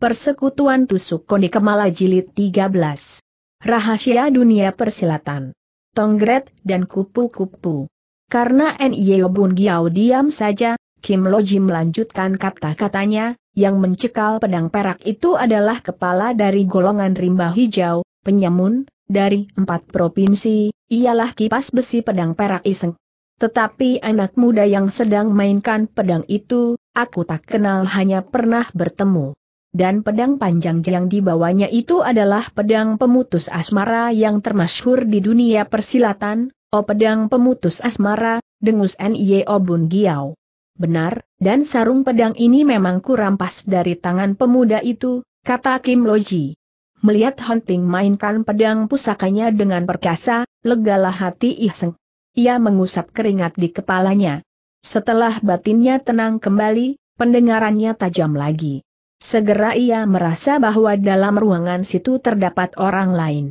Persekutuan Tusuk Koni Kemala Jilid 13. Rahasia Dunia Persilatan. Tonggret dan Kupu-Kupu. Karena N.Y. Bun Giao diam saja, Kim Loji melanjutkan kata-katanya, yang mencekal pedang perak itu adalah kepala dari golongan rimba hijau, penyamun, dari empat provinsi, ialah kipas besi pedang perak iseng. Tetapi anak muda yang sedang mainkan pedang itu, aku tak kenal hanya pernah bertemu dan pedang panjang yang dibawanya itu adalah pedang pemutus asmara yang termasyhur di dunia persilatan, O pedang pemutus asmara, dengus N.I.O. Bun Giau. Benar, dan sarung pedang ini memang kurampas dari tangan pemuda itu, kata Kim Loji. Melihat Hunting mainkan pedang pusakanya dengan perkasa, legalah hati Ihseng. Ia mengusap keringat di kepalanya. Setelah batinnya tenang kembali, pendengarannya tajam lagi. Segera ia merasa bahwa dalam ruangan situ terdapat orang lain.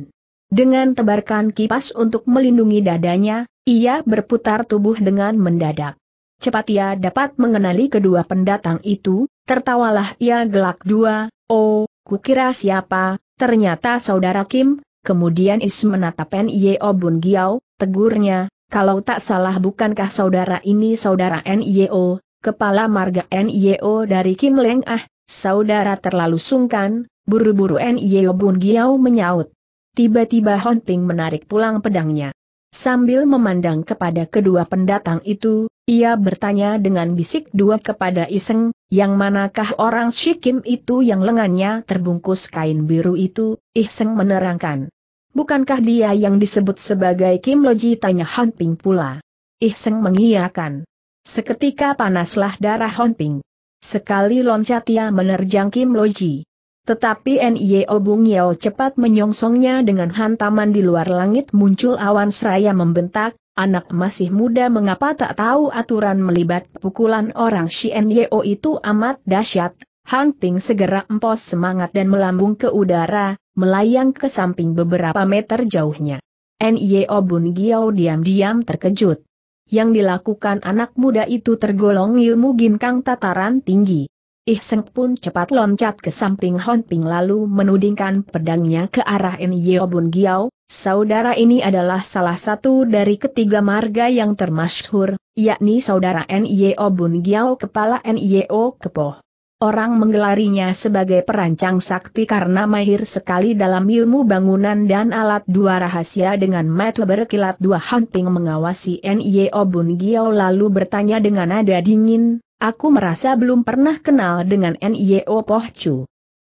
Dengan tebarkan kipas untuk melindungi dadanya, ia berputar tubuh dengan mendadak. Cepat ia dapat mengenali kedua pendatang itu, tertawalah ia gelak dua, oh, kukira siapa, ternyata saudara Kim, kemudian Is menatap N.Y.O. Bun Giau, tegurnya, kalau tak salah bukankah saudara ini saudara N.Y.O., kepala marga N.Y.O. dari Kim Leng Ah, Saudara terlalu sungkan, buru-buru N.Y.O. Bun Giao menyaut. Tiba-tiba Hon Ting menarik pulang pedangnya. Sambil memandang kepada kedua pendatang itu, ia bertanya dengan bisik dua kepada Iseng, yang manakah orang Shikim itu yang lengannya terbungkus kain biru itu, Iseng menerangkan. Bukankah dia yang disebut sebagai Kim Loji tanya Hon Ping pula. Iseng mengiyakan. Seketika panaslah darah Hon Ping. Sekali loncat ia menerjang Kim Loji. Tetapi Nio Bung Yeo cepat menyongsongnya dengan hantaman di luar langit muncul awan seraya membentak, anak masih muda mengapa tak tahu aturan melibat pukulan orang si Nio itu amat dahsyat. Hunting Ping segera empos semangat dan melambung ke udara, melayang ke samping beberapa meter jauhnya. Nio Bung Yeo diam-diam terkejut yang dilakukan anak muda itu tergolong ilmu ginkang tataran tinggi. Ihseng pun cepat loncat ke samping Honping lalu menudingkan pedangnya ke arah Nyeobun Bun Giao, saudara ini adalah salah satu dari ketiga marga yang termasyhur, yakni saudara Nyeobun Bun Giao kepala Nyeo Kepoh. Orang menggelarinya sebagai perancang sakti karena mahir sekali dalam ilmu bangunan dan alat dua rahasia dengan mata berkilat dua hunting mengawasi N.Y.O. E Bun Giao lalu bertanya dengan nada dingin, aku merasa belum pernah kenal dengan N.Y.O. E Poh Chu.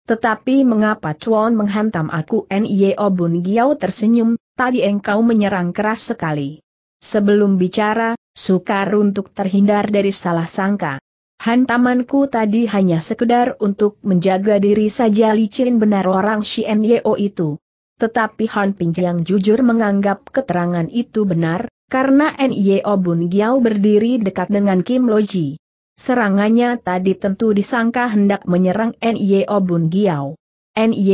Tetapi mengapa Chuan menghantam aku N.Y.O. E Bun Giao tersenyum, tadi engkau menyerang keras sekali. Sebelum bicara, sukar untuk terhindar dari salah sangka. Hantamanku tadi hanya sekedar untuk menjaga diri saja licin benar orang Shien itu. Tetapi Han Ping yang jujur menganggap keterangan itu benar, karena Nyeo Bun Giao berdiri dekat dengan Kim Loji. Serangannya tadi tentu disangka hendak menyerang Nyeo Bun Giao.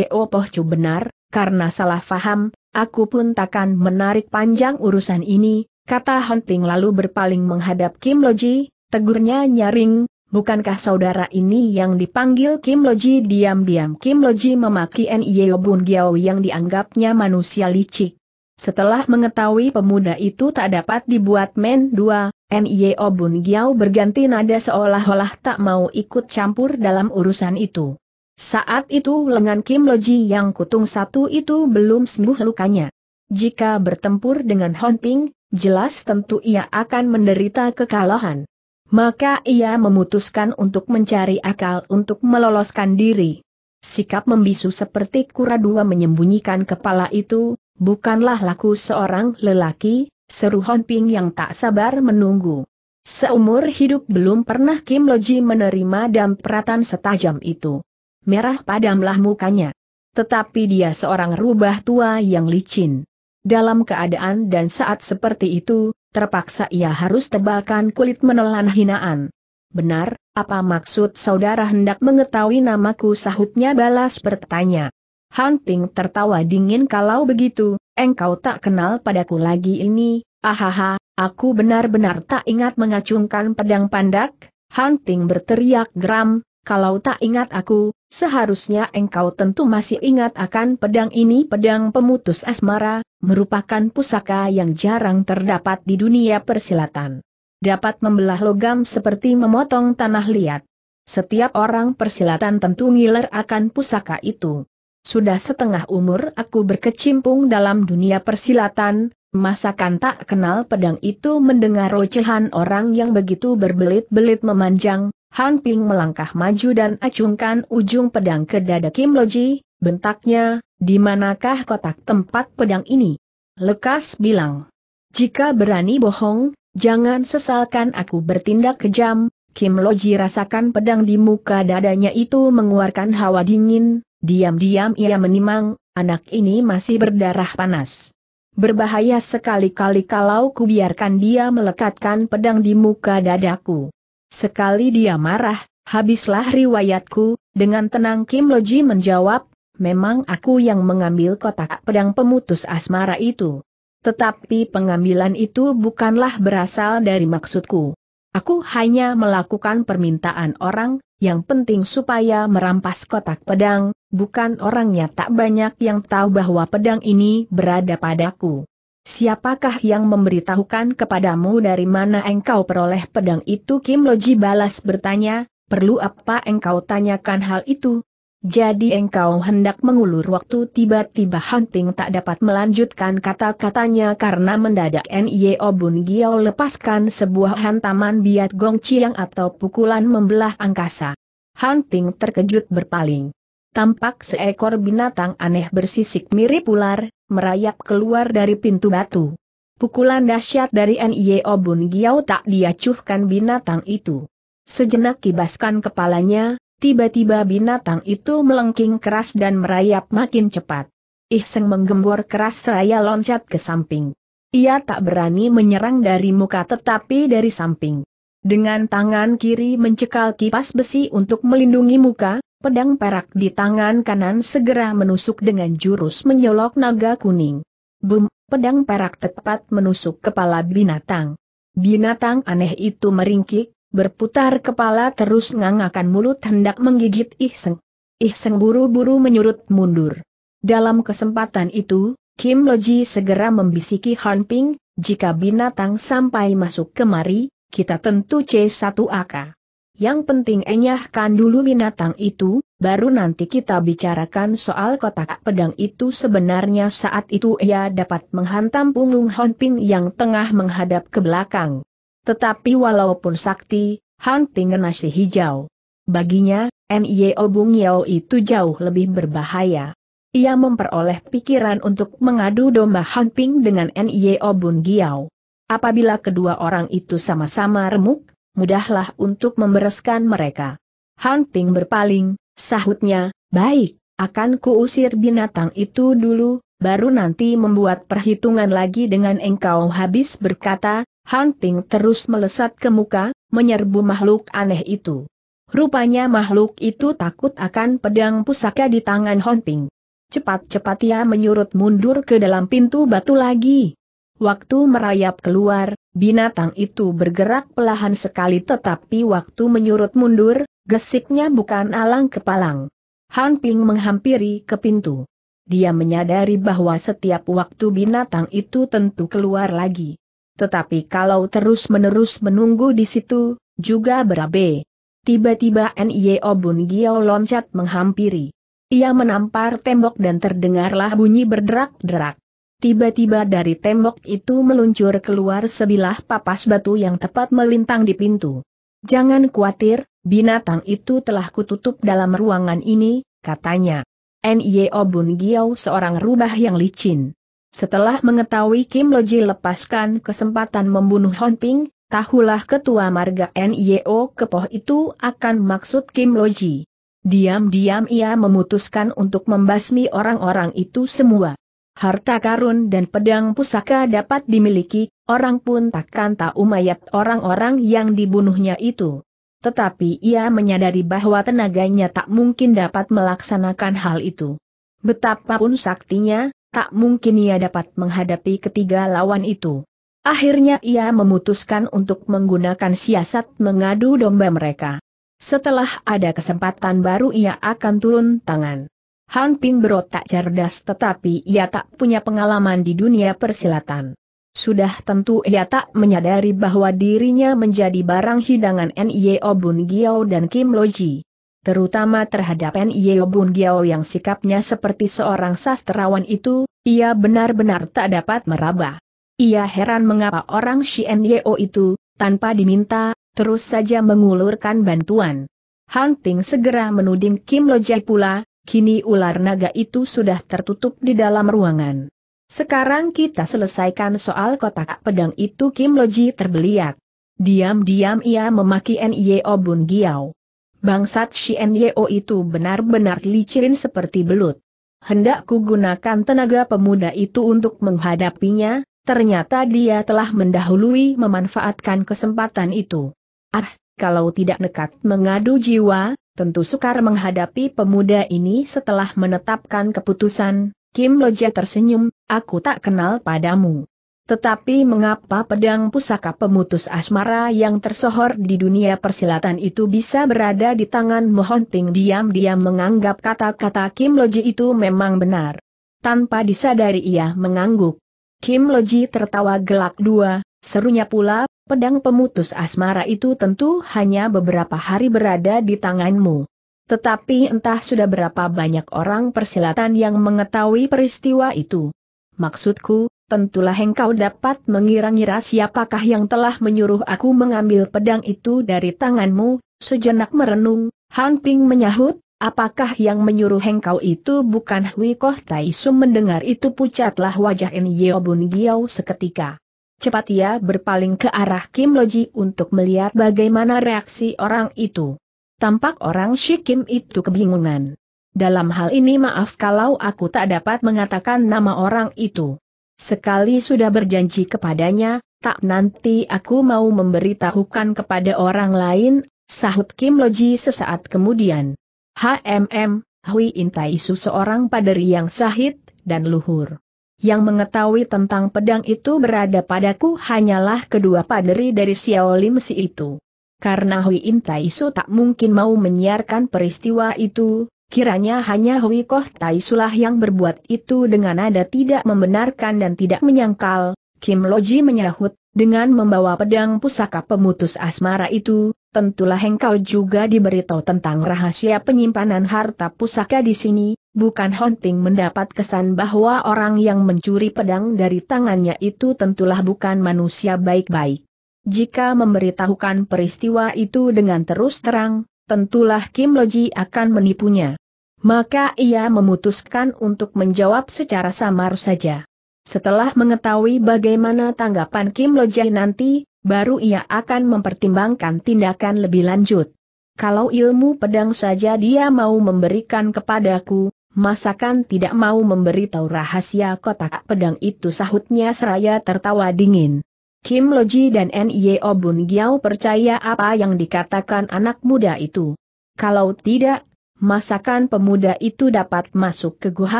poh Pohcu benar, karena salah faham, aku pun takkan menarik panjang urusan ini, kata Han Ping lalu berpaling menghadap Kim Loji, tegurnya nyaring, Bukankah saudara ini yang dipanggil Kim Loji diam-diam Kim Loji memaki N.I.O. Bun Giao yang dianggapnya manusia licik. Setelah mengetahui pemuda itu tak dapat dibuat men dua, N.I.O. Bun Giao berganti nada seolah-olah tak mau ikut campur dalam urusan itu. Saat itu lengan Kim Loji yang kutung satu itu belum sembuh lukanya. Jika bertempur dengan Hon Ping, jelas tentu ia akan menderita kekalahan maka ia memutuskan untuk mencari akal untuk meloloskan diri. Sikap membisu seperti kura dua menyembunyikan kepala itu, bukanlah laku seorang lelaki, seru Honping yang tak sabar menunggu. Seumur hidup belum pernah Kim Loji menerima dampratan setajam itu. Merah padamlah mukanya. Tetapi dia seorang rubah tua yang licin. Dalam keadaan dan saat seperti itu, terpaksa ia harus tebalkan kulit menelan hinaan. Benar, apa maksud saudara hendak mengetahui namaku sahutnya balas bertanya. Hunting tertawa dingin kalau begitu, engkau tak kenal padaku lagi ini, ahaha, aku benar-benar tak ingat mengacungkan pedang pandak, Hunting berteriak geram, kalau tak ingat aku, seharusnya engkau tentu masih ingat akan pedang ini pedang pemutus asmara, merupakan pusaka yang jarang terdapat di dunia persilatan. Dapat membelah logam seperti memotong tanah liat. Setiap orang persilatan tentu ngiler akan pusaka itu. Sudah setengah umur aku berkecimpung dalam dunia persilatan, masakan tak kenal pedang itu mendengar rocehan orang yang begitu berbelit-belit memanjang, Han Ping melangkah maju dan acungkan ujung pedang ke dada Kim Loji, bentaknya, di manakah kotak tempat pedang ini? Lekas bilang. Jika berani bohong, jangan sesalkan aku bertindak kejam, Kim Loji rasakan pedang di muka dadanya itu mengeluarkan hawa dingin, diam-diam ia menimang, anak ini masih berdarah panas. Berbahaya sekali-kali kalau kubiarkan dia melekatkan pedang di muka dadaku. Sekali dia marah, habislah riwayatku, dengan tenang Kim Loji menjawab, memang aku yang mengambil kotak pedang pemutus asmara itu. Tetapi pengambilan itu bukanlah berasal dari maksudku. Aku hanya melakukan permintaan orang, yang penting supaya merampas kotak pedang, bukan orangnya tak banyak yang tahu bahwa pedang ini berada padaku. Siapakah yang memberitahukan kepadamu dari mana engkau peroleh pedang itu? Kim Loji balas bertanya, perlu apa engkau tanyakan hal itu? Jadi engkau hendak mengulur waktu tiba-tiba Hunting tak dapat melanjutkan kata-katanya karena mendadak N.Y.O. Bun Giao lepaskan sebuah hantaman biat gong yang atau pukulan membelah angkasa. Hunting terkejut berpaling tampak seekor binatang aneh bersisik mirip ular, merayap keluar dari pintu batu. Pukulan dahsyat dari NIO Obun Giau tak diacuhkan binatang itu. Sejenak kibaskan kepalanya, tiba-tiba binatang itu melengking keras dan merayap makin cepat. Ihseng menggembor keras raya loncat ke samping. Ia tak berani menyerang dari muka tetapi dari samping. Dengan tangan kiri mencekal kipas besi untuk melindungi muka, pedang perak di tangan kanan segera menusuk dengan jurus menyolok naga kuning. Bum, pedang perak tepat menusuk kepala binatang. Binatang aneh itu meringkik, berputar kepala terus ngangakan mulut hendak menggigit Ihseng. Ihseng buru-buru menyurut mundur. Dalam kesempatan itu, Kim Loji segera membisiki Han Ping, jika binatang sampai masuk kemari, kita tentu C1 AK. Yang penting enyahkan dulu binatang itu, baru nanti kita bicarakan soal kotak pedang itu sebenarnya saat itu ia dapat menghantam punggung Han Ping yang tengah menghadap ke belakang. Tetapi walaupun sakti, Han Ping nasi hijau. Baginya, N.Y.O. Bung Yao itu jauh lebih berbahaya. Ia memperoleh pikiran untuk mengadu domba Han Ping dengan N.Y.O. Bung Yao. Apabila kedua orang itu sama-sama remuk, mudahlah untuk membereskan mereka. Hunting berpaling, sahutnya, baik, akan kuusir binatang itu dulu, baru nanti membuat perhitungan lagi dengan engkau habis berkata, Hunting terus melesat ke muka, menyerbu makhluk aneh itu. Rupanya makhluk itu takut akan pedang pusaka di tangan Hunting. Cepat-cepat ia menyurut mundur ke dalam pintu batu lagi. Waktu merayap keluar, binatang itu bergerak pelahan sekali tetapi waktu menyurut mundur, gesiknya bukan alang kepalang. Han Ping menghampiri ke pintu. Dia menyadari bahwa setiap waktu binatang itu tentu keluar lagi. Tetapi kalau terus-menerus menunggu di situ, juga berabe. Tiba-tiba Nio Bun Gio loncat menghampiri. Ia menampar tembok dan terdengarlah bunyi berderak-derak. Tiba-tiba dari tembok itu meluncur keluar sebilah papas batu yang tepat melintang di pintu. Jangan khawatir, binatang itu telah kututup dalam ruangan ini, katanya. N.Y.O. Bun Giao, seorang rubah yang licin. Setelah mengetahui Kim Loji lepaskan kesempatan membunuh Hon Ping, tahulah ketua marga NYO Kepoh itu akan maksud Kim Loji. Diam-diam ia memutuskan untuk membasmi orang-orang itu semua. Harta karun dan pedang pusaka dapat dimiliki, orang pun takkan tahu mayat orang-orang yang dibunuhnya itu. Tetapi ia menyadari bahwa tenaganya tak mungkin dapat melaksanakan hal itu. Betapapun saktinya, tak mungkin ia dapat menghadapi ketiga lawan itu. Akhirnya ia memutuskan untuk menggunakan siasat mengadu domba mereka. Setelah ada kesempatan baru ia akan turun tangan. Han Ping berotak cerdas tetapi ia tak punya pengalaman di dunia persilatan. Sudah tentu ia tak menyadari bahwa dirinya menjadi barang hidangan N.I.O. Bun Giao dan Kim Loji. Terutama terhadap N.I.O. Bun Giao yang sikapnya seperti seorang sastrawan itu, ia benar-benar tak dapat meraba. Ia heran mengapa orang si N.I.O. itu, tanpa diminta, terus saja mengulurkan bantuan. Han Ping segera menuding Kim Loji pula, kini ular naga itu sudah tertutup di dalam ruangan. Sekarang kita selesaikan soal kotak pedang itu Kim Loji terbeliak. Diam-diam ia memaki N.Y.O. Bun Giao. Bangsat si N.Y.O. itu benar-benar licirin seperti belut. Hendak ku gunakan tenaga pemuda itu untuk menghadapinya, ternyata dia telah mendahului memanfaatkan kesempatan itu. Ah, kalau tidak nekat mengadu jiwa, Tentu sukar menghadapi pemuda ini setelah menetapkan keputusan, Kim Loja tersenyum, aku tak kenal padamu. Tetapi mengapa pedang pusaka pemutus asmara yang tersohor di dunia persilatan itu bisa berada di tangan Mohonting diam-diam menganggap kata-kata Kim Loji itu memang benar. Tanpa disadari ia mengangguk. Kim Loji tertawa gelak dua, Serunya pula, pedang pemutus asmara itu tentu hanya beberapa hari berada di tanganmu. Tetapi entah sudah berapa banyak orang persilatan yang mengetahui peristiwa itu. Maksudku, tentulah engkau dapat mengira-ngira siapakah yang telah menyuruh aku mengambil pedang itu dari tanganmu, sejenak merenung, Han Ping menyahut, apakah yang menyuruh engkau itu bukan Hui Koh Tai Sum mendengar itu pucatlah wajah Nyeobun Giao seketika cepat ia berpaling ke arah Kim Loji untuk melihat bagaimana reaksi orang itu. Tampak orang Shi Kim itu kebingungan. Dalam hal ini maaf kalau aku tak dapat mengatakan nama orang itu. Sekali sudah berjanji kepadanya, tak nanti aku mau memberitahukan kepada orang lain, sahut Kim Loji sesaat kemudian. HMM, Hui Intai Su seorang paderi yang sahid, dan luhur. Yang mengetahui tentang pedang itu berada padaku hanyalah kedua paderi dari Xiaolim si itu. Karena Hui Intaisu tak mungkin mau menyiarkan peristiwa itu, kiranya hanya Hui Koh Taisulah yang berbuat itu dengan nada tidak membenarkan dan tidak menyangkal. Kim Loji menyahut, dengan membawa pedang pusaka pemutus asmara itu, tentulah engkau juga diberitahu tentang rahasia penyimpanan harta pusaka di sini, Bukan hunting mendapat kesan bahwa orang yang mencuri pedang dari tangannya itu tentulah bukan manusia baik-baik. Jika memberitahukan peristiwa itu dengan terus terang, tentulah Kim Loji akan menipunya. Maka ia memutuskan untuk menjawab secara samar saja. Setelah mengetahui bagaimana tanggapan Kim Loji nanti, baru ia akan mempertimbangkan tindakan lebih lanjut. Kalau ilmu pedang saja dia mau memberikan kepadaku, Masakan tidak mau memberitahu rahasia kotak pedang itu sahutnya seraya tertawa dingin. Kim Loji dan N.Y.O. Bun Giao percaya apa yang dikatakan anak muda itu. Kalau tidak, masakan pemuda itu dapat masuk ke guha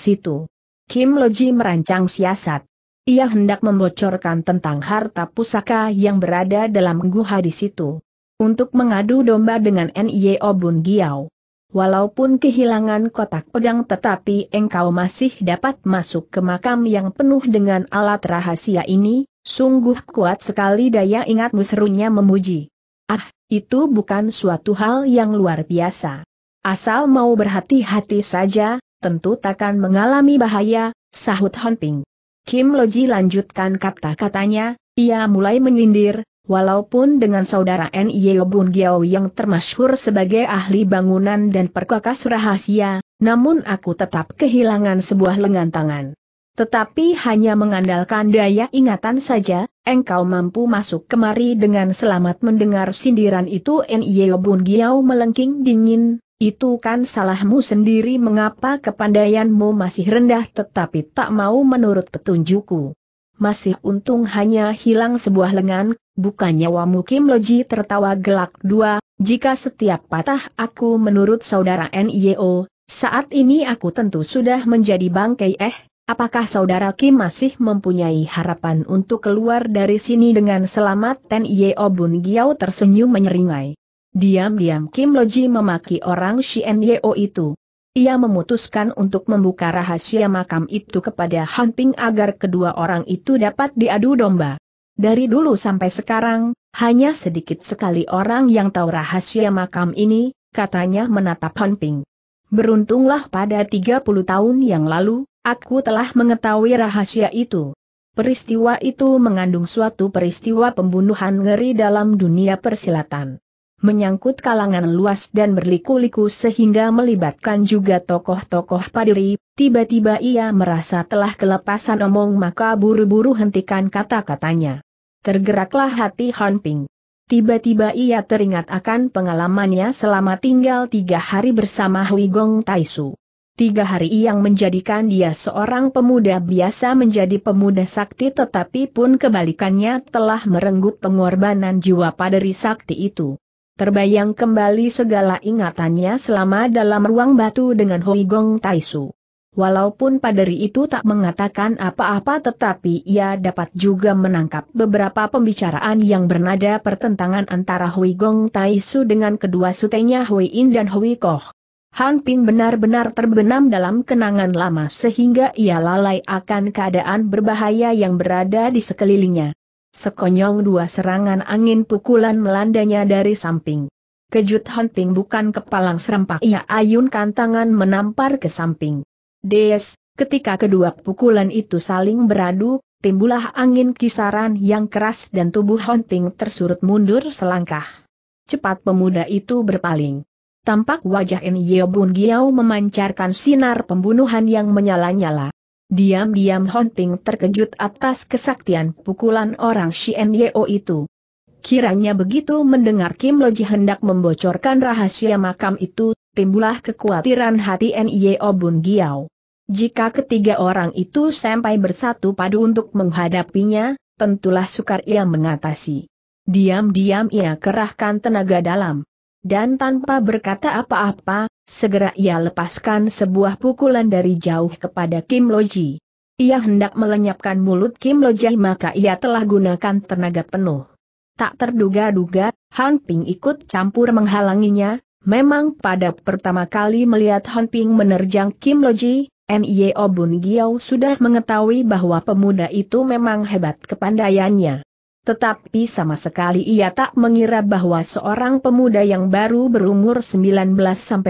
situ. Kim Loji merancang siasat. Ia hendak membocorkan tentang harta pusaka yang berada dalam guha di situ. Untuk mengadu domba dengan N.Y.O. Bun Giao. Walaupun kehilangan kotak pedang tetapi engkau masih dapat masuk ke makam yang penuh dengan alat rahasia ini, sungguh kuat sekali daya ingatmu serunya memuji. Ah, itu bukan suatu hal yang luar biasa. Asal mau berhati-hati saja, tentu takkan mengalami bahaya, sahut Honping. Kim Loji lanjutkan kata-katanya, ia mulai menyindir, Walaupun dengan saudara N.Y.O. Bun Giao yang termasyhur sebagai ahli bangunan dan perkakas rahasia, namun aku tetap kehilangan sebuah lengan tangan. Tetapi hanya mengandalkan daya ingatan saja, engkau mampu masuk kemari dengan selamat mendengar sindiran itu N.Y.O. Bun Giao melengking dingin, itu kan salahmu sendiri mengapa kepandaianmu masih rendah tetapi tak mau menurut petunjukku. Masih untung hanya hilang sebuah lengan, bukannya Wamu Kim Loji tertawa gelak dua, jika setiap patah aku menurut saudara NIO, saat ini aku tentu sudah menjadi bangkai eh, apakah saudara Kim masih mempunyai harapan untuk keluar dari sini dengan selamat NIO Bun Giao tersenyum menyeringai. Diam-diam Kim Loji memaki orang Shien Yeo itu. Ia memutuskan untuk membuka rahasia makam itu kepada Han agar kedua orang itu dapat diadu domba. Dari dulu sampai sekarang, hanya sedikit sekali orang yang tahu rahasia makam ini, katanya menatap Ping. Beruntunglah pada 30 tahun yang lalu, aku telah mengetahui rahasia itu. Peristiwa itu mengandung suatu peristiwa pembunuhan ngeri dalam dunia persilatan. Menyangkut kalangan luas dan berliku-liku sehingga melibatkan juga tokoh-tokoh padiri, tiba-tiba ia merasa telah kelepasan omong maka buru-buru hentikan kata-katanya tergeraklah hati Han Ping. Tiba-tiba ia teringat akan pengalamannya selama tinggal tiga hari bersama Hui Gong Taisu. Tiga hari yang menjadikan dia seorang pemuda biasa menjadi pemuda sakti tetapi pun kebalikannya telah merenggut pengorbanan jiwa pada sakti itu. Terbayang kembali segala ingatannya selama dalam ruang batu dengan Hui Gong Taisu. Walaupun paderi itu tak mengatakan apa-apa tetapi ia dapat juga menangkap beberapa pembicaraan yang bernada pertentangan antara Hui Gong Tai Su dengan kedua sutenya Hui In dan Hui Koh. Han Ping benar-benar terbenam dalam kenangan lama sehingga ia lalai akan keadaan berbahaya yang berada di sekelilingnya. Sekonyong dua serangan angin pukulan melandanya dari samping. Kejut Han Ping bukan kepalang serempak ia ayunkan tangan menampar ke samping. Des, ketika kedua pukulan itu saling beradu, timbullah angin kisaran yang keras dan tubuh Hunting tersurut mundur selangkah. Cepat pemuda itu berpaling. Tampak wajah Nyeo Bun Giau memancarkan sinar pembunuhan yang menyala-nyala. Diam-diam Hunting terkejut atas kesaktian pukulan orang Shien itu. Kiranya begitu mendengar Kim Loji hendak membocorkan rahasia makam itu, timbulah kekhawatiran hati N.I.O. Bun Giau. Jika ketiga orang itu sampai bersatu padu untuk menghadapinya, tentulah sukar ia mengatasi. Diam-diam ia kerahkan tenaga dalam. Dan tanpa berkata apa-apa, segera ia lepaskan sebuah pukulan dari jauh kepada Kim Loji. Ia hendak melenyapkan mulut Kim Loji maka ia telah gunakan tenaga penuh. Tak terduga-duga, Han Ping ikut campur menghalanginya, Memang pada pertama kali melihat Han Ping menerjang Kim Loji, Nye Obun Giao sudah mengetahui bahwa pemuda itu memang hebat kepandaiannya. Tetapi sama sekali ia tak mengira bahwa seorang pemuda yang baru berumur 19-20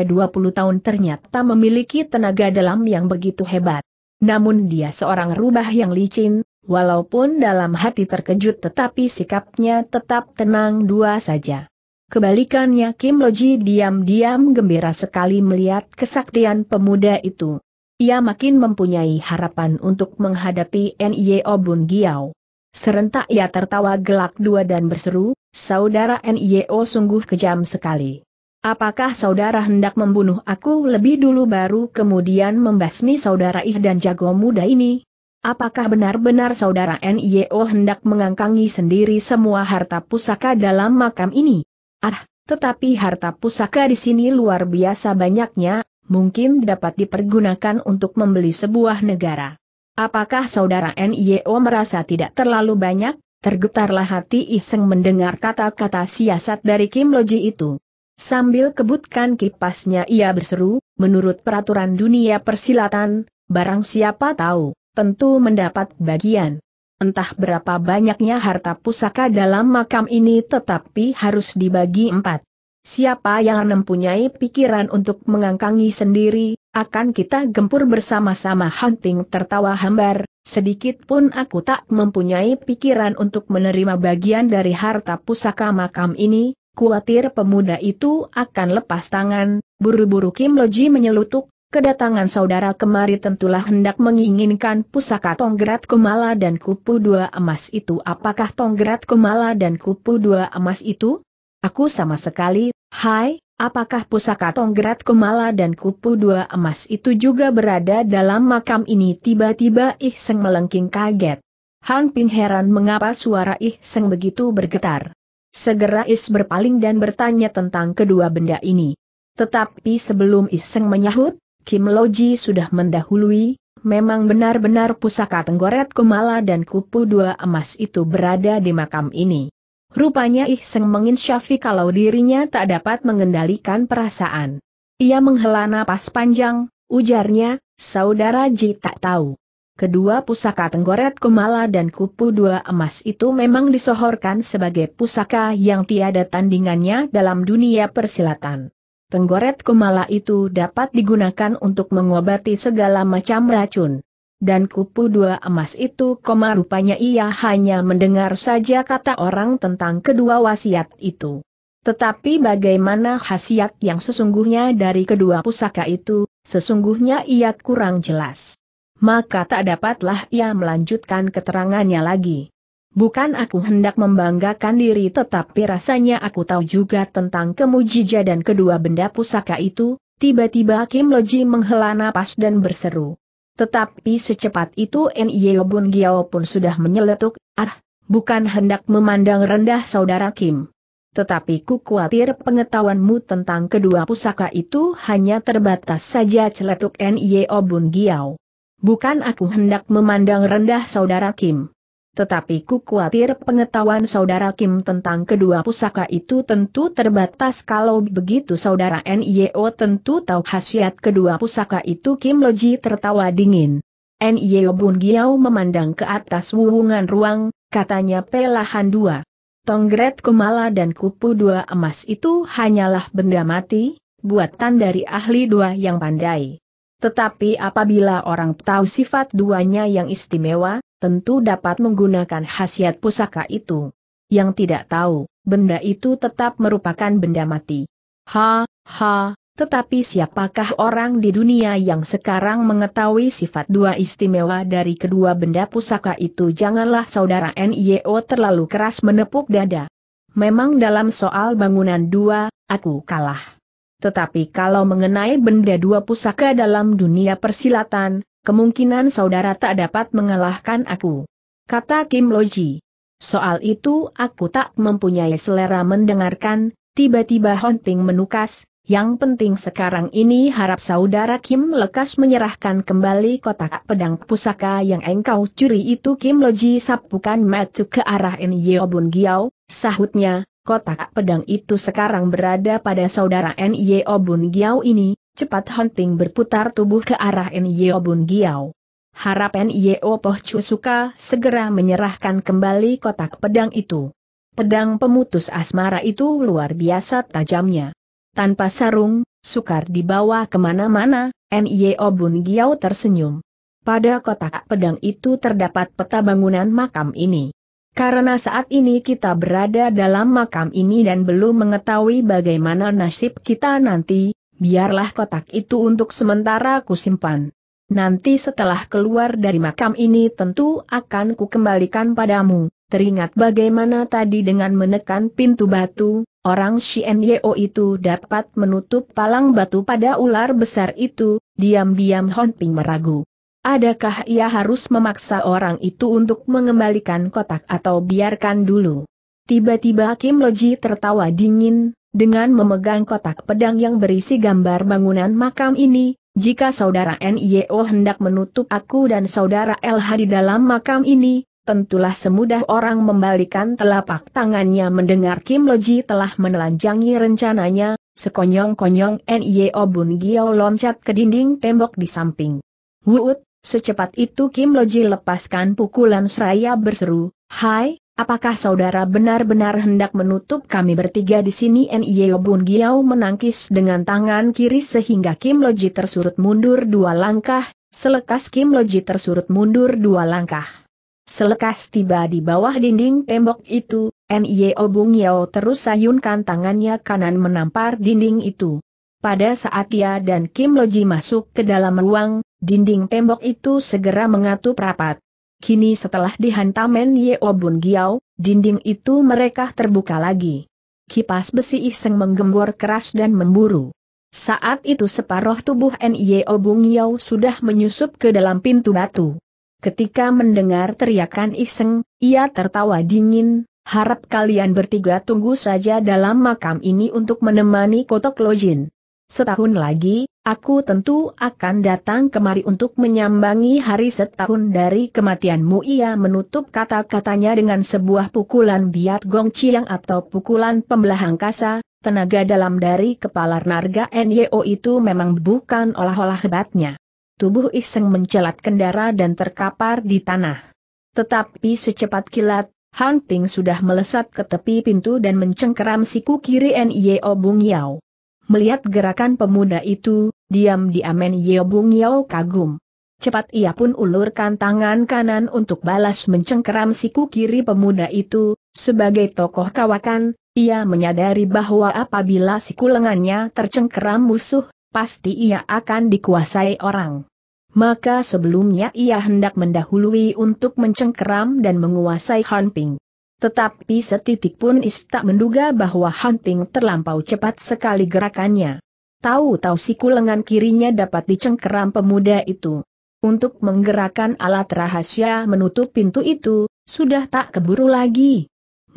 tahun ternyata memiliki tenaga dalam yang begitu hebat. Namun dia seorang rubah yang licin, walaupun dalam hati terkejut tetapi sikapnya tetap tenang dua saja. Kebalikannya Kim Loji diam-diam gembira sekali melihat kesaktian pemuda itu. Ia makin mempunyai harapan untuk menghadapi N.I.O. Bun Giau. Serentak ia tertawa gelak dua dan berseru, Saudara N.I.O. sungguh kejam sekali. Apakah saudara hendak membunuh aku lebih dulu baru kemudian membasmi saudara Ih dan jago muda ini? Apakah benar-benar saudara NIO hendak mengangkangi sendiri semua harta pusaka dalam makam ini? Ah, tetapi harta pusaka di sini luar biasa banyaknya, mungkin dapat dipergunakan untuk membeli sebuah negara. Apakah saudara NIO merasa tidak terlalu banyak? Tergetarlah hati Iseng mendengar kata-kata siasat dari Kim Loji itu. Sambil kebutkan kipasnya ia berseru, menurut peraturan dunia persilatan, barang siapa tahu, tentu mendapat bagian. Entah berapa banyaknya harta pusaka dalam makam ini tetapi harus dibagi empat. Siapa yang mempunyai pikiran untuk mengangkangi sendiri, akan kita gempur bersama-sama hunting tertawa hambar, sedikit pun aku tak mempunyai pikiran untuk menerima bagian dari harta pusaka makam ini, kuatir pemuda itu akan lepas tangan, buru-buru Kim Loji menyelutuk, Kedatangan saudara kemari tentulah hendak menginginkan pusaka tonggrat Kumala dan Kupu Dua Emas itu. Apakah tonggrat Kumala dan Kupu Dua Emas itu? Aku sama sekali, hai, apakah pusaka tonggrat Kumala dan Kupu Dua Emas itu juga berada dalam makam ini? Tiba-tiba Ih Seng melengking kaget. Han Ping heran mengapa suara Ih Seng begitu bergetar. Segera Is berpaling dan bertanya tentang kedua benda ini. Tetapi sebelum Iseng menyahut, Kim Loji sudah mendahului, memang benar-benar pusaka tenggoret kumala dan kupu dua emas itu berada di makam ini. Rupanya Ihseng menginsyafi kalau dirinya tak dapat mengendalikan perasaan. Ia menghela napas panjang, ujarnya, saudara Ji tak tahu. Kedua pusaka tenggoret kumala dan kupu dua emas itu memang disohorkan sebagai pusaka yang tiada tandingannya dalam dunia persilatan. Tenggoret kumala itu dapat digunakan untuk mengobati segala macam racun. Dan kupu dua emas itu koma rupanya ia hanya mendengar saja kata orang tentang kedua wasiat itu. Tetapi bagaimana khasiat yang sesungguhnya dari kedua pusaka itu, sesungguhnya ia kurang jelas. Maka tak dapatlah ia melanjutkan keterangannya lagi. Bukan aku hendak membanggakan diri tetapi rasanya aku tahu juga tentang kemujija dan kedua benda pusaka itu, tiba-tiba Kim Loji menghela napas dan berseru. Tetapi secepat itu N.Y. Bun Giao pun sudah menyeletuk, ah, bukan hendak memandang rendah saudara Kim. Tetapi ku khawatir pengetahuanmu tentang kedua pusaka itu hanya terbatas saja celetuk N.Y. Bun Giao. Bukan aku hendak memandang rendah saudara Kim tetapi ku khawatir pengetahuan saudara Kim tentang kedua pusaka itu tentu terbatas kalau begitu saudara NIO tentu tahu khasiat kedua pusaka itu Kim Loji tertawa dingin. NIO Bun Giau memandang ke atas wuhungan ruang, katanya pelahan dua. Tonggret Kumala dan kupu dua emas itu hanyalah benda mati, buatan dari ahli dua yang pandai. Tetapi apabila orang tahu sifat duanya yang istimewa, tentu dapat menggunakan khasiat pusaka itu. Yang tidak tahu, benda itu tetap merupakan benda mati. Ha, ha, tetapi siapakah orang di dunia yang sekarang mengetahui sifat dua istimewa dari kedua benda pusaka itu janganlah saudara NIO terlalu keras menepuk dada. Memang dalam soal bangunan dua, aku kalah. Tetapi kalau mengenai benda dua pusaka dalam dunia persilatan, kemungkinan saudara tak dapat mengalahkan aku. Kata Kim Loji. Soal itu aku tak mempunyai selera mendengarkan, tiba-tiba Honting menukas, yang penting sekarang ini harap saudara Kim lekas menyerahkan kembali kotak pedang pusaka yang engkau curi itu Kim Loji sapukan metu ke arah N. Yeobun Giao, sahutnya, kotak pedang itu sekarang berada pada saudara N.Y.O. Bun Giao ini, cepat Hunting berputar tubuh ke arah N.Y.O. Bun Giao. Harap N.Y.O. Poh Suka segera menyerahkan kembali kotak pedang itu. Pedang pemutus asmara itu luar biasa tajamnya. Tanpa sarung, sukar dibawa kemana-mana, N.Y.O. Bun Giao tersenyum. Pada kotak pedang itu terdapat peta bangunan makam ini. Karena saat ini kita berada dalam makam ini dan belum mengetahui bagaimana nasib kita nanti, biarlah kotak itu untuk sementara kusimpan. Nanti setelah keluar dari makam ini tentu akan kukembalikan padamu. Teringat bagaimana tadi dengan menekan pintu batu, orang Shen itu dapat menutup palang batu pada ular besar itu, diam-diam Hon meragu. Adakah ia harus memaksa orang itu untuk mengembalikan kotak atau biarkan dulu? Tiba-tiba Kim Loji tertawa dingin, dengan memegang kotak pedang yang berisi gambar bangunan makam ini, jika saudara NIO hendak menutup aku dan saudara LH di dalam makam ini, tentulah semudah orang membalikan telapak tangannya mendengar Kim Loji telah menelanjangi rencananya, sekonyong-konyong NIO Bun Gio loncat ke dinding tembok di samping. Wuut, Secepat itu Kim Loji lepaskan pukulan seraya berseru, Hai, apakah saudara benar-benar hendak menutup kami bertiga di sini? Nyeo Bun Giao menangkis dengan tangan kiri sehingga Kim Loji tersurut mundur dua langkah, selekas Kim Loji tersurut mundur dua langkah. Selekas tiba di bawah dinding tembok itu, Nyeo Bun Giao terus sayunkan tangannya kanan menampar dinding itu. Pada saat ia dan Kim Loji masuk ke dalam ruang, dinding tembok itu segera mengatup rapat. Kini setelah dihantam Men Yeo Bun Giao, dinding itu mereka terbuka lagi. Kipas besi iseng menggembor keras dan memburu. Saat itu separuh tubuh Nye Yeo Bun sudah menyusup ke dalam pintu batu. Ketika mendengar teriakan iseng, ia tertawa dingin, harap kalian bertiga tunggu saja dalam makam ini untuk menemani kotok lojin. Setahun lagi, aku tentu akan datang kemari untuk menyambangi hari setahun dari kematianmu. Ia menutup kata-katanya dengan sebuah pukulan biat gong ciang atau pukulan pembelah angkasa, tenaga dalam dari kepala narga NYO itu memang bukan olah-olah hebatnya. Tubuh iseng mencelat kendara dan terkapar di tanah. Tetapi secepat kilat, Hunting sudah melesat ke tepi pintu dan mencengkeram siku kiri NYO Bung Yao. Melihat gerakan pemuda itu, diam-diam Men Yeobung Yao kagum. Cepat ia pun ulurkan tangan kanan untuk balas mencengkeram siku kiri pemuda itu, sebagai tokoh kawakan, ia menyadari bahwa apabila siku lengannya tercengkeram musuh, pasti ia akan dikuasai orang. Maka sebelumnya ia hendak mendahului untuk mencengkeram dan menguasai Hanping. Tetapi setitik pun Is tak menduga bahwa Hunting terlampau cepat sekali gerakannya. Tahu-tahu siku lengan kirinya dapat dicengkeram pemuda itu. Untuk menggerakkan alat rahasia menutup pintu itu, sudah tak keburu lagi.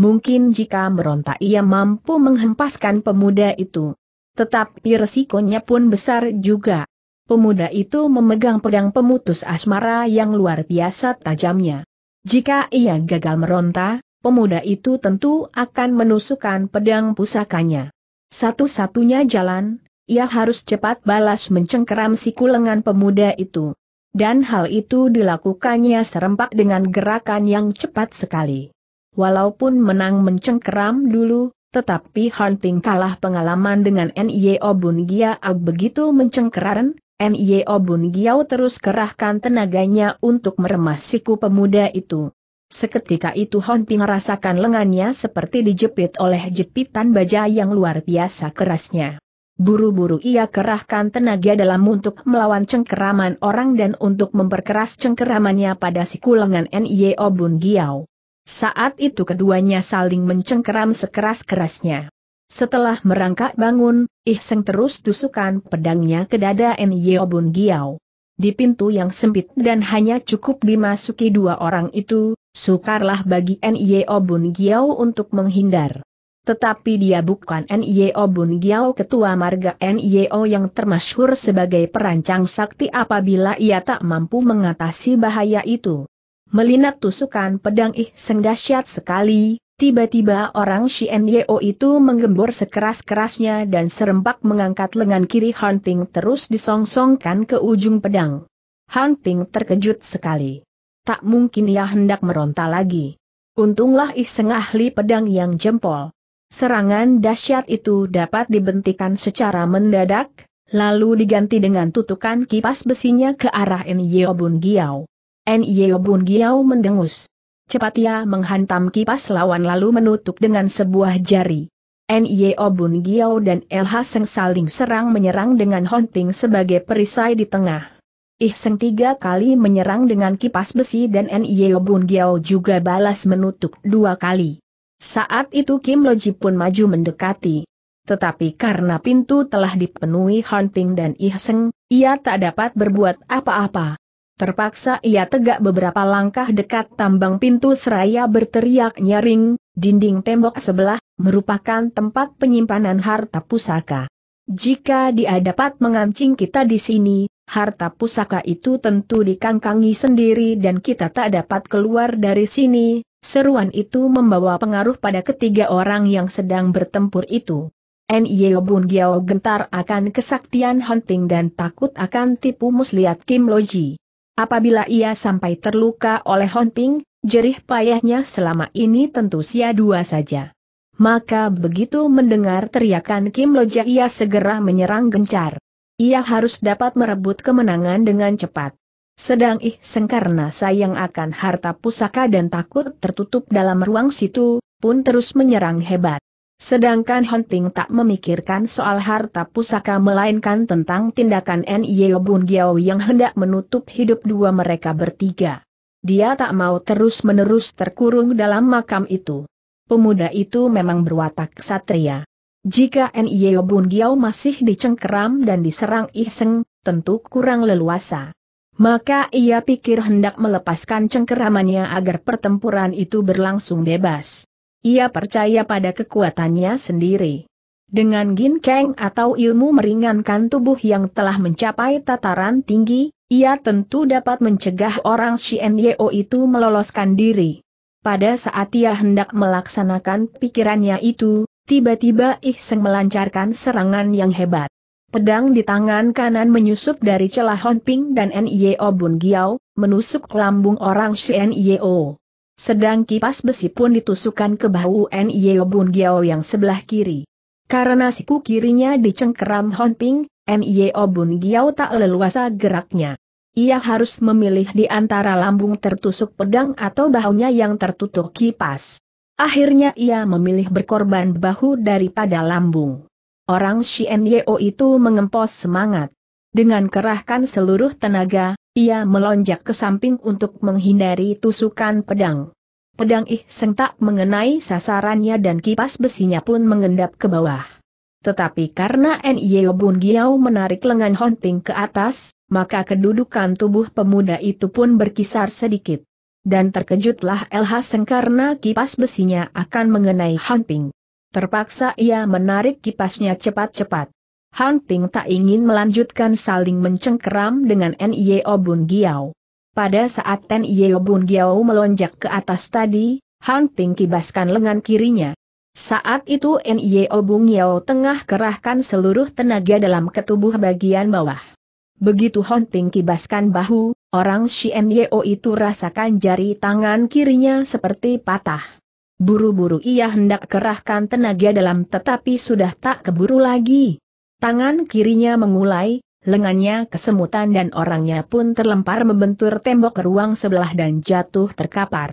Mungkin jika meronta ia mampu menghempaskan pemuda itu. Tetapi resikonya pun besar juga. Pemuda itu memegang pedang pemutus asmara yang luar biasa tajamnya. Jika ia gagal meronta, pemuda itu tentu akan menusukkan pedang pusakanya. Satu-satunya jalan, ia harus cepat balas mencengkeram siku lengan pemuda itu. Dan hal itu dilakukannya serempak dengan gerakan yang cepat sekali. Walaupun menang mencengkeram dulu, tetapi Hunting kalah pengalaman dengan N.I.O. Bun Giao begitu mencengkeran, N.I.O. Bun Giao terus kerahkan tenaganya untuk meremas siku pemuda itu. Seketika itu Hon Ping merasakan lengannya seperti dijepit oleh jepitan baja yang luar biasa kerasnya. Buru-buru ia kerahkan tenaga dalam untuk melawan cengkeraman orang dan untuk memperkeras cengkeramannya pada si kulengan N.I.O. Bun Giau. Saat itu keduanya saling mencengkeram sekeras-kerasnya. Setelah merangkak bangun, Ihseng terus tusukan pedangnya ke dada N.Y. Bun Giau. Di pintu yang sempit dan hanya cukup dimasuki dua orang itu, Sukarlah bagi NIO Bun Giao untuk menghindar. Tetapi dia bukan NIO Bun Giao ketua marga NIO yang termasyhur sebagai perancang sakti apabila ia tak mampu mengatasi bahaya itu. Melinat tusukan pedang ih dahsyat sekali, tiba-tiba orang si NIO itu menggembor sekeras-kerasnya dan serempak mengangkat lengan kiri Hunting terus disongsongkan ke ujung pedang. Hunting terkejut sekali tak mungkin ia hendak meronta lagi. Untunglah iseng ahli pedang yang jempol. Serangan dahsyat itu dapat dibentikan secara mendadak, lalu diganti dengan tutukan kipas besinya ke arah Bun Giao. Giau. Bun Giao mendengus. Cepat ia menghantam kipas lawan lalu menutup dengan sebuah jari. Nio Bun Giao dan Elha Seng saling serang menyerang dengan hunting sebagai perisai di tengah. Ihsen tiga kali menyerang dengan kipas besi dan Nio Bun Giao juga balas menutup dua kali. Saat itu Kim Loji pun maju mendekati. Tetapi karena pintu telah dipenuhi Hunting dan Ihsen, ia tak dapat berbuat apa-apa. Terpaksa ia tegak beberapa langkah dekat tambang pintu seraya berteriak nyaring, dinding tembok sebelah, merupakan tempat penyimpanan harta pusaka. Jika dia dapat mengancing kita di sini, harta pusaka itu tentu dikangkangi sendiri dan kita tak dapat keluar dari sini, seruan itu membawa pengaruh pada ketiga orang yang sedang bertempur itu. Nye Bun Giao gentar akan kesaktian hunting dan takut akan tipu muslihat Kim Loji. Apabila ia sampai terluka oleh hunting, jerih payahnya selama ini tentu sia dua saja. Maka begitu mendengar teriakan Kim Loji, ia segera menyerang gencar. Ia harus dapat merebut kemenangan dengan cepat. Sedang seng karena sayang akan harta pusaka dan takut tertutup dalam ruang situ, pun terus menyerang hebat. Sedangkan Hunting tak memikirkan soal harta pusaka melainkan tentang tindakan N.Y.O. Bun Giao yang hendak menutup hidup dua mereka bertiga. Dia tak mau terus-menerus terkurung dalam makam itu. Pemuda itu memang berwatak satria. Jika Nio e Bun Giao masih dicengkeram dan diserang iseng, tentu kurang leluasa. Maka ia pikir hendak melepaskan cengkeramannya agar pertempuran itu berlangsung bebas. Ia percaya pada kekuatannya sendiri. Dengan ginkeng atau ilmu meringankan tubuh yang telah mencapai tataran tinggi, ia tentu dapat mencegah orang Xianyeo itu meloloskan diri. Pada saat ia hendak melaksanakan pikirannya itu, Tiba-tiba Ihseng melancarkan serangan yang hebat. Pedang di tangan kanan menyusup dari celah Honping dan Nio e Bun Giao menusuk lambung orang Nio. Sedang kipas besi pun ditusukkan ke bahu Nio e Bun Giao yang sebelah kiri. Karena siku kirinya dicengkeram Honping, Nio e Bun Giao tak leluasa geraknya. Ia harus memilih di antara lambung tertusuk pedang atau bahunya yang tertutup kipas. Akhirnya ia memilih berkorban bahu daripada lambung. Orang Shien Yeo itu mengempos semangat. Dengan kerahkan seluruh tenaga, ia melonjak ke samping untuk menghindari tusukan pedang. Pedang Ih Seng tak mengenai sasarannya dan kipas besinya pun mengendap ke bawah. Tetapi karena Nyeo Bun Giau menarik lengan Honting ke atas, maka kedudukan tubuh pemuda itu pun berkisar sedikit. Dan terkejutlah El karena kipas besinya akan mengenai Han Terpaksa ia menarik kipasnya cepat-cepat. Han tak ingin melanjutkan saling mencengkeram dengan N.I.O. Bun Giao. Pada saat N.I.O. Bun Giao melonjak ke atas tadi, Han kibaskan lengan kirinya. Saat itu N.I.O. Bun Giao tengah kerahkan seluruh tenaga dalam ketubuh bagian bawah. Begitu Han kibaskan bahu, Orang Xian Yeo itu rasakan jari tangan kirinya seperti patah. Buru-buru ia hendak kerahkan tenaga dalam tetapi sudah tak keburu lagi. Tangan kirinya mengulai, lengannya kesemutan dan orangnya pun terlempar membentur tembok ruang sebelah dan jatuh terkapar.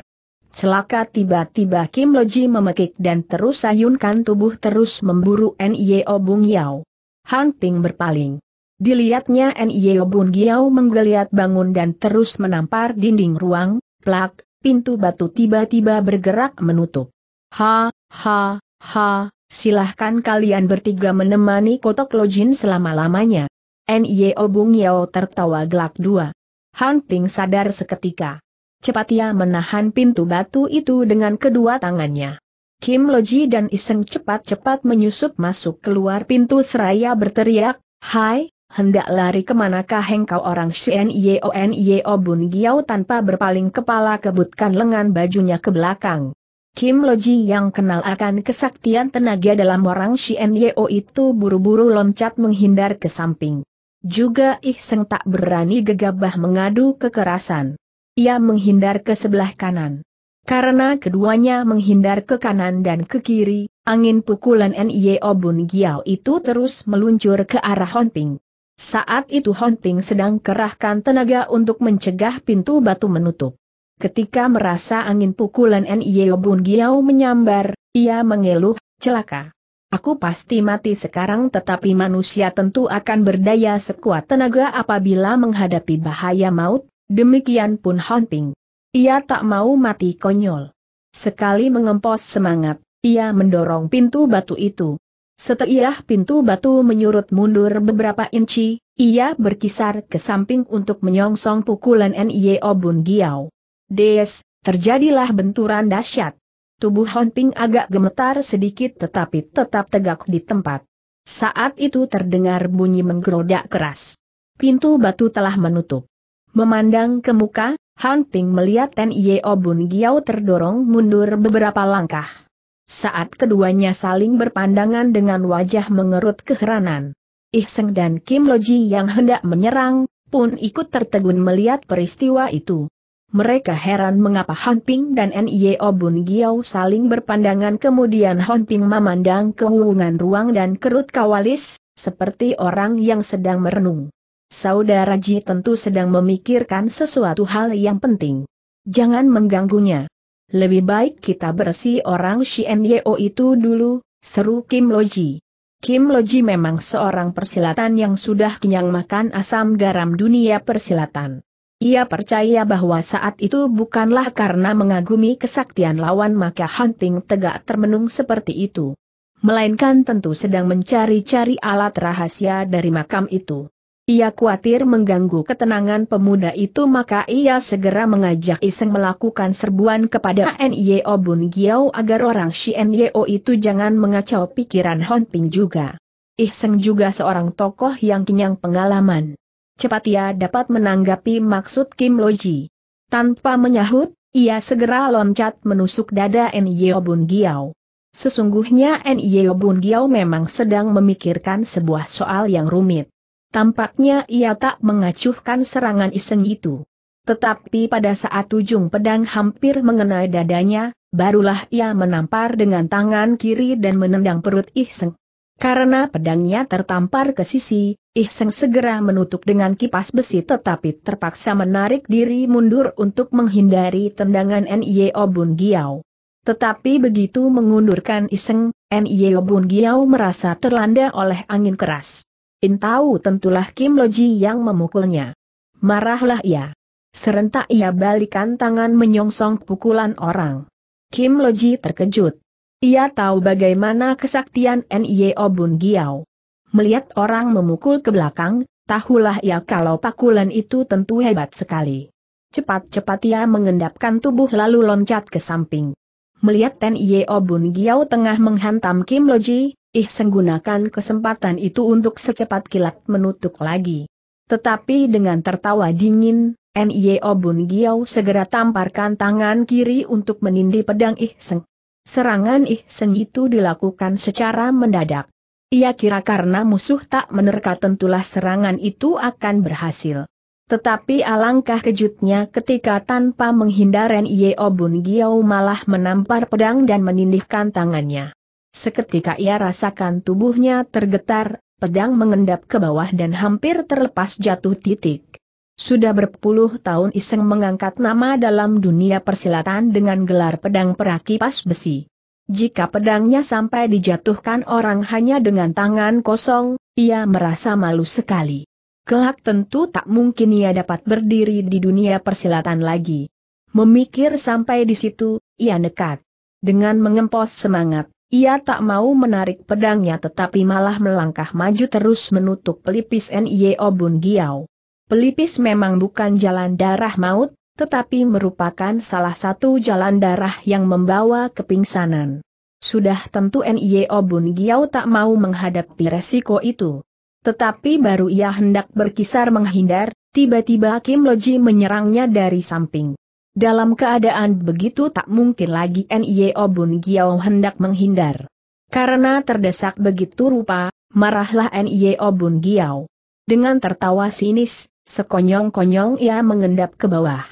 Celaka tiba-tiba Kim Loji memekik dan terus sayunkan tubuh terus memburu Nio Bung Yao. Hang Ping berpaling. Dilihatnya Nio Bun Giao menggeliat bangun dan terus menampar dinding ruang, plak, pintu batu tiba-tiba bergerak menutup. Ha, ha, ha, silahkan kalian bertiga menemani kotok lojin selama-lamanya. Nio Bun Giao tertawa gelak dua. Han Ping sadar seketika. Cepat ia menahan pintu batu itu dengan kedua tangannya. Kim Loji dan Iseng cepat-cepat menyusup masuk keluar pintu seraya berteriak, Hai, hendak lari kemanakah hengkau orang Shen Yeo Yeo Bun Giao tanpa berpaling kepala kebutkan lengan bajunya ke belakang. Kim Loji yang kenal akan kesaktian tenaga dalam orang Shen Yeo itu buru-buru loncat menghindar ke samping. Juga Ih Seng tak berani gegabah mengadu kekerasan. Ia menghindar ke sebelah kanan. Karena keduanya menghindar ke kanan dan ke kiri, angin pukulan Nyeo Bun Giao itu terus meluncur ke arah Honping. Saat itu Hunting sedang kerahkan tenaga untuk mencegah pintu batu menutup. Ketika merasa angin pukulan N.I.O. Bun Giao menyambar, ia mengeluh, celaka. Aku pasti mati sekarang tetapi manusia tentu akan berdaya sekuat tenaga apabila menghadapi bahaya maut, demikian pun Hunting. Ia tak mau mati konyol. Sekali mengempos semangat, ia mendorong pintu batu itu. Setelah pintu batu menyurut mundur beberapa inci, ia berkisar ke samping untuk menyongsong pukulan NIO e Bun Giao. Des, terjadilah benturan dahsyat. Tubuh Honping agak gemetar sedikit tetapi tetap tegak di tempat. Saat itu terdengar bunyi menggerodak keras. Pintu batu telah menutup. Memandang ke muka, Ping melihat NIO e Bun Giao terdorong mundur beberapa langkah saat keduanya saling berpandangan dengan wajah mengerut keheranan. Ihseng dan Kim Loji yang hendak menyerang, pun ikut tertegun melihat peristiwa itu. Mereka heran mengapa Han Ping dan N.I.O. Bun Giao saling berpandangan kemudian Han Ping memandang kehubungan ruang dan kerut kawalis, seperti orang yang sedang merenung. Saudara Ji tentu sedang memikirkan sesuatu hal yang penting. Jangan mengganggunya. Lebih baik kita bersih orang Shien itu dulu, seru Kim Loji. Kim Loji memang seorang persilatan yang sudah kenyang makan asam garam dunia persilatan. Ia percaya bahwa saat itu bukanlah karena mengagumi kesaktian lawan maka Hunting tegak termenung seperti itu. Melainkan tentu sedang mencari-cari alat rahasia dari makam itu. Ia khawatir mengganggu ketenangan pemuda itu maka ia segera mengajak Iseng melakukan serbuan kepada Nyo Bun Giao agar orang si Nyo itu jangan mengacau pikiran Hon Ping juga. Iseng juga seorang tokoh yang kenyang pengalaman. Cepat ia dapat menanggapi maksud Kim Loji. Tanpa menyahut, ia segera loncat menusuk dada Nyo Bun Giao. Sesungguhnya Nyo Bun Giao memang sedang memikirkan sebuah soal yang rumit. Tampaknya ia tak mengacuhkan serangan iseng itu. Tetapi pada saat ujung pedang hampir mengenai dadanya, barulah ia menampar dengan tangan kiri dan menendang perut Iseng. Karena pedangnya tertampar ke sisi, Iseng segera menutup dengan kipas besi tetapi terpaksa menarik diri mundur untuk menghindari tendangan N.Y.O. Bun Giau. Tetapi begitu mengundurkan Iseng, N.Y.O. Bun Giau merasa terlanda oleh angin keras. In tahu tentulah Kim Loji yang memukulnya. Marahlah ia. Serentak ia balikan tangan menyongsong pukulan orang. Kim Loji terkejut. Ia tahu bagaimana kesaktian N.I.O. Bun Giao. Melihat orang memukul ke belakang, tahulah ia kalau pukulan itu tentu hebat sekali. Cepat-cepat ia mengendapkan tubuh lalu loncat ke samping. Melihat Nye Bun Giao tengah menghantam Kim Loji, Ih Ihsen gunakan kesempatan itu untuk secepat kilat menutup lagi. Tetapi dengan tertawa dingin, Nie Obun Giao segera tamparkan tangan kiri untuk menindih pedang Ih Seng. Serangan Ih Seng itu dilakukan secara mendadak. Ia kira karena musuh tak menerka tentulah serangan itu akan berhasil. Tetapi alangkah kejutnya ketika tanpa menghindar Nie Obun Giao malah menampar pedang dan menindihkan tangannya. Seketika ia rasakan tubuhnya tergetar, pedang mengendap ke bawah dan hampir terlepas jatuh titik. Sudah berpuluh tahun Iseng mengangkat nama dalam dunia persilatan dengan gelar pedang perakipas besi. Jika pedangnya sampai dijatuhkan orang hanya dengan tangan kosong, ia merasa malu sekali. Kelak tentu tak mungkin ia dapat berdiri di dunia persilatan lagi. Memikir sampai di situ, ia nekat. Dengan mengempos semangat, ia tak mau menarik pedangnya tetapi malah melangkah maju terus menutup pelipis N.I.O. Bun Giau. Pelipis memang bukan jalan darah maut, tetapi merupakan salah satu jalan darah yang membawa kepingsanan. Sudah tentu N.I.O. Bun Giau tak mau menghadapi resiko itu. Tetapi baru ia hendak berkisar menghindar, tiba-tiba Kim Loji menyerangnya dari samping. Dalam keadaan begitu tak mungkin lagi Nio Bun Giao hendak menghindar. Karena terdesak begitu rupa, marahlah Nio Bun Giao. Dengan tertawa sinis, sekonyong-konyong ia mengendap ke bawah.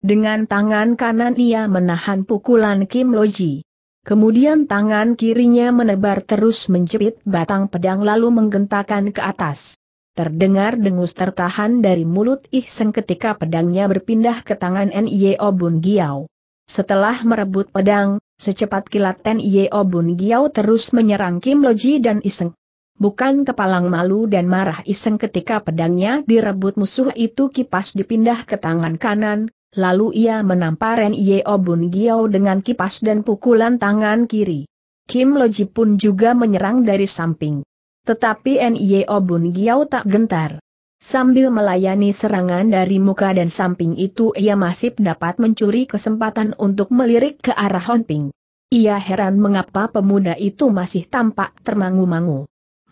Dengan tangan kanan ia menahan pukulan Kim Loji. Kemudian tangan kirinya menebar terus menjepit batang pedang lalu menggentakan ke atas. Terdengar dengus tertahan dari mulut Ihseng ketika pedangnya berpindah ke tangan N.I.O. Bun Giau. Setelah merebut pedang, secepat kilat N.I.O. Bun Giau terus menyerang Kim Loji dan Iseng. Bukan kepalang malu dan marah Iseng ketika pedangnya direbut musuh itu kipas dipindah ke tangan kanan, lalu ia menampar N.I.O. Bun Giau dengan kipas dan pukulan tangan kiri. Kim Loji pun juga menyerang dari samping. Tetapi NIO Bun Giao tak gentar. Sambil melayani serangan dari muka dan samping itu ia masih dapat mencuri kesempatan untuk melirik ke arah Honping. Ia heran mengapa pemuda itu masih tampak termangu-mangu.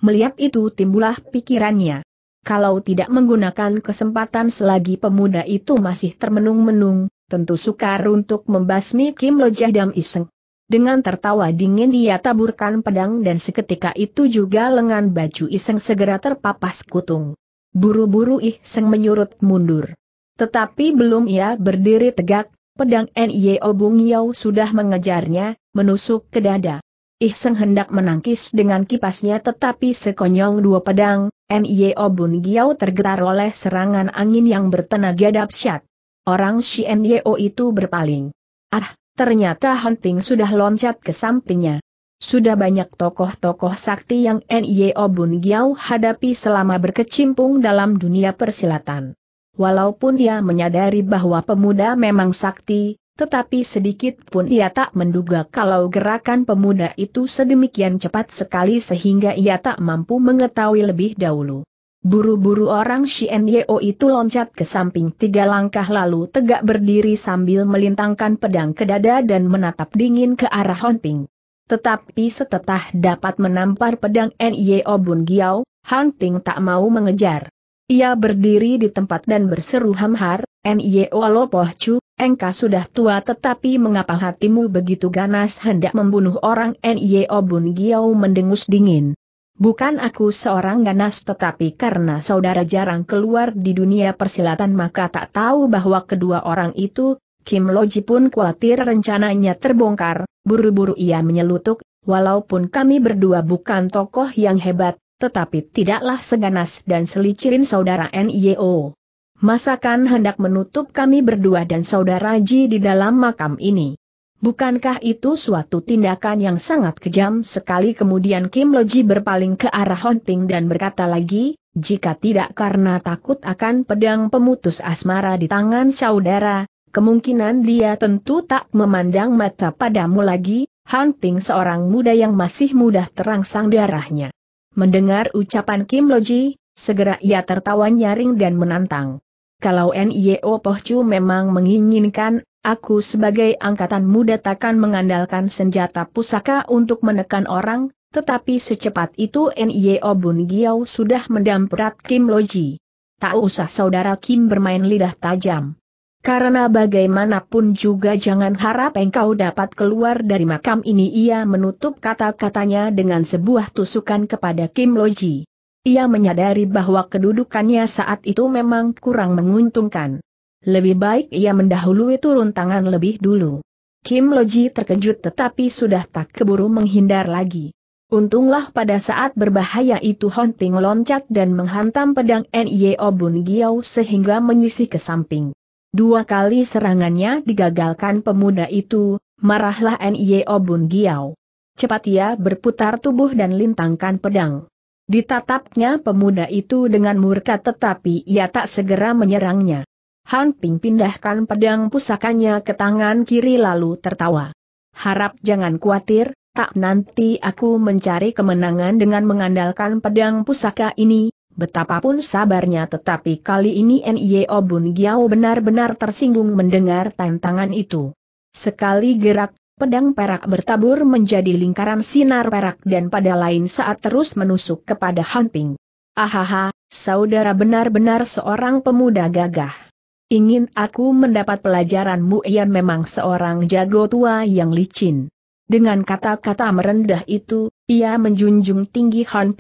Melihat itu timbullah pikirannya. Kalau tidak menggunakan kesempatan selagi pemuda itu masih termenung-menung, tentu sukar untuk membasmi Kim Lojah Dam Iseng. Dengan tertawa dingin dia taburkan pedang dan seketika itu juga lengan baju Iseng segera terpapas kutung. Buru-buru Iseng menyurut mundur. Tetapi belum ia berdiri tegak, pedang N.Y.O. Bung sudah mengejarnya, menusuk ke dada. Iseng hendak menangkis dengan kipasnya tetapi sekonyong dua pedang, N.Y.O. Bun Yao tergetar oleh serangan angin yang bertenaga dahsyat. Orang Shien N.Y.O. itu berpaling. Ah, Ternyata Hunting sudah loncat ke sampingnya. Sudah banyak tokoh-tokoh sakti yang N.Y.O. Bun Giao hadapi selama berkecimpung dalam dunia persilatan. Walaupun ia menyadari bahwa pemuda memang sakti, tetapi sedikit pun ia tak menduga kalau gerakan pemuda itu sedemikian cepat sekali sehingga ia tak mampu mengetahui lebih dahulu. Buru-buru orang Shien Yeo itu loncat ke samping tiga langkah lalu tegak berdiri sambil melintangkan pedang ke dada dan menatap dingin ke arah Hunting. Tetapi setelah dapat menampar pedang Nyeo Bun Giau, Hunting tak mau mengejar. Ia berdiri di tempat dan berseru hamhar, Nio Lopoh Chu, engkau sudah tua tetapi mengapa hatimu begitu ganas hendak membunuh orang Nyeo Bun Giau mendengus dingin. Bukan aku seorang ganas tetapi karena saudara jarang keluar di dunia persilatan maka tak tahu bahwa kedua orang itu, Kim Loji pun khawatir rencananya terbongkar, buru-buru ia menyelutuk, walaupun kami berdua bukan tokoh yang hebat, tetapi tidaklah seganas dan selicirin saudara NIO. Masakan hendak menutup kami berdua dan saudara Ji di dalam makam ini. Bukankah itu suatu tindakan yang sangat kejam sekali kemudian Kim Loji berpaling ke arah Honting dan berkata lagi, jika tidak karena takut akan pedang pemutus asmara di tangan saudara, kemungkinan dia tentu tak memandang mata padamu lagi, Hunting seorang muda yang masih mudah terangsang darahnya. Mendengar ucapan Kim Loji, segera ia tertawa nyaring dan menantang. Kalau NIO Pohcu memang menginginkan Aku sebagai angkatan muda takkan mengandalkan senjata pusaka untuk menekan orang, tetapi secepat itu N.Y.O. Bun Giao sudah mendamprat Kim Loji. Tak usah saudara Kim bermain lidah tajam. Karena bagaimanapun juga jangan harap engkau dapat keluar dari makam ini ia menutup kata-katanya dengan sebuah tusukan kepada Kim Loji. Ia menyadari bahwa kedudukannya saat itu memang kurang menguntungkan. Lebih baik ia mendahului turun tangan lebih dulu. Kim Loji terkejut tetapi sudah tak keburu menghindar lagi. Untunglah pada saat berbahaya itu Hon Ping loncat dan menghantam pedang Nye Bun Giao sehingga menyisih ke samping. Dua kali serangannya digagalkan pemuda itu, marahlah Nye Bun Giao. Cepat ia berputar tubuh dan lintangkan pedang. Ditatapnya pemuda itu dengan murka tetapi ia tak segera menyerangnya. Han Ping pindahkan pedang pusakanya ke tangan kiri lalu tertawa. Harap jangan khawatir, tak nanti aku mencari kemenangan dengan mengandalkan pedang pusaka ini, betapapun sabarnya tetapi kali ini N.I.O. Bun Giao benar-benar tersinggung mendengar tantangan itu. Sekali gerak, pedang perak bertabur menjadi lingkaran sinar perak dan pada lain saat terus menusuk kepada Han Ping. Ahaha, saudara benar-benar seorang pemuda gagah. Ingin aku mendapat pelajaranmu ia memang seorang jago tua yang licin. Dengan kata-kata merendah itu, ia menjunjung tinggi Han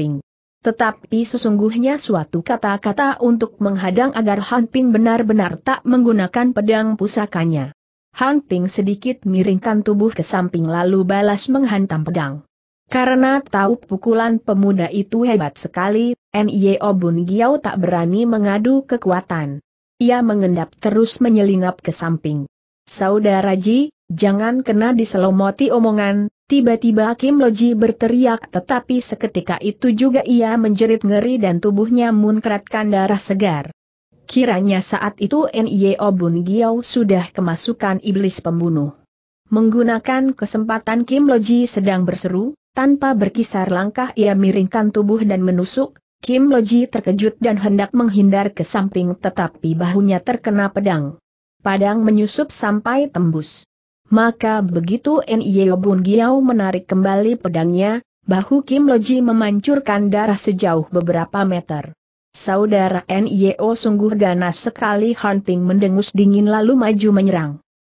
Tetapi sesungguhnya suatu kata-kata untuk menghadang agar Han benar-benar tak menggunakan pedang pusakanya. Han sedikit miringkan tubuh ke samping lalu balas menghantam pedang. Karena tahu pukulan pemuda itu hebat sekali, Nio Bun Giao tak berani mengadu kekuatan. Ia mengendap terus menyelinap ke samping. Saudara Ji, jangan kena diselomoti omongan, tiba-tiba Kim Loji berteriak tetapi seketika itu juga ia menjerit ngeri dan tubuhnya munkratkan darah segar. Kiranya saat itu N.I.O. Obun Giau sudah kemasukan iblis pembunuh. Menggunakan kesempatan Kim Loji sedang berseru, tanpa berkisar langkah ia miringkan tubuh dan menusuk, Kim Loji terkejut dan hendak menghindar ke samping tetapi bahunya terkena pedang. Padang menyusup sampai tembus. Maka begitu N.Y.O. Bun Giau menarik kembali pedangnya, bahu Kim Loji memancurkan darah sejauh beberapa meter. Saudara Nyeo sungguh ganas sekali Hunting mendengus dingin lalu maju menyerang.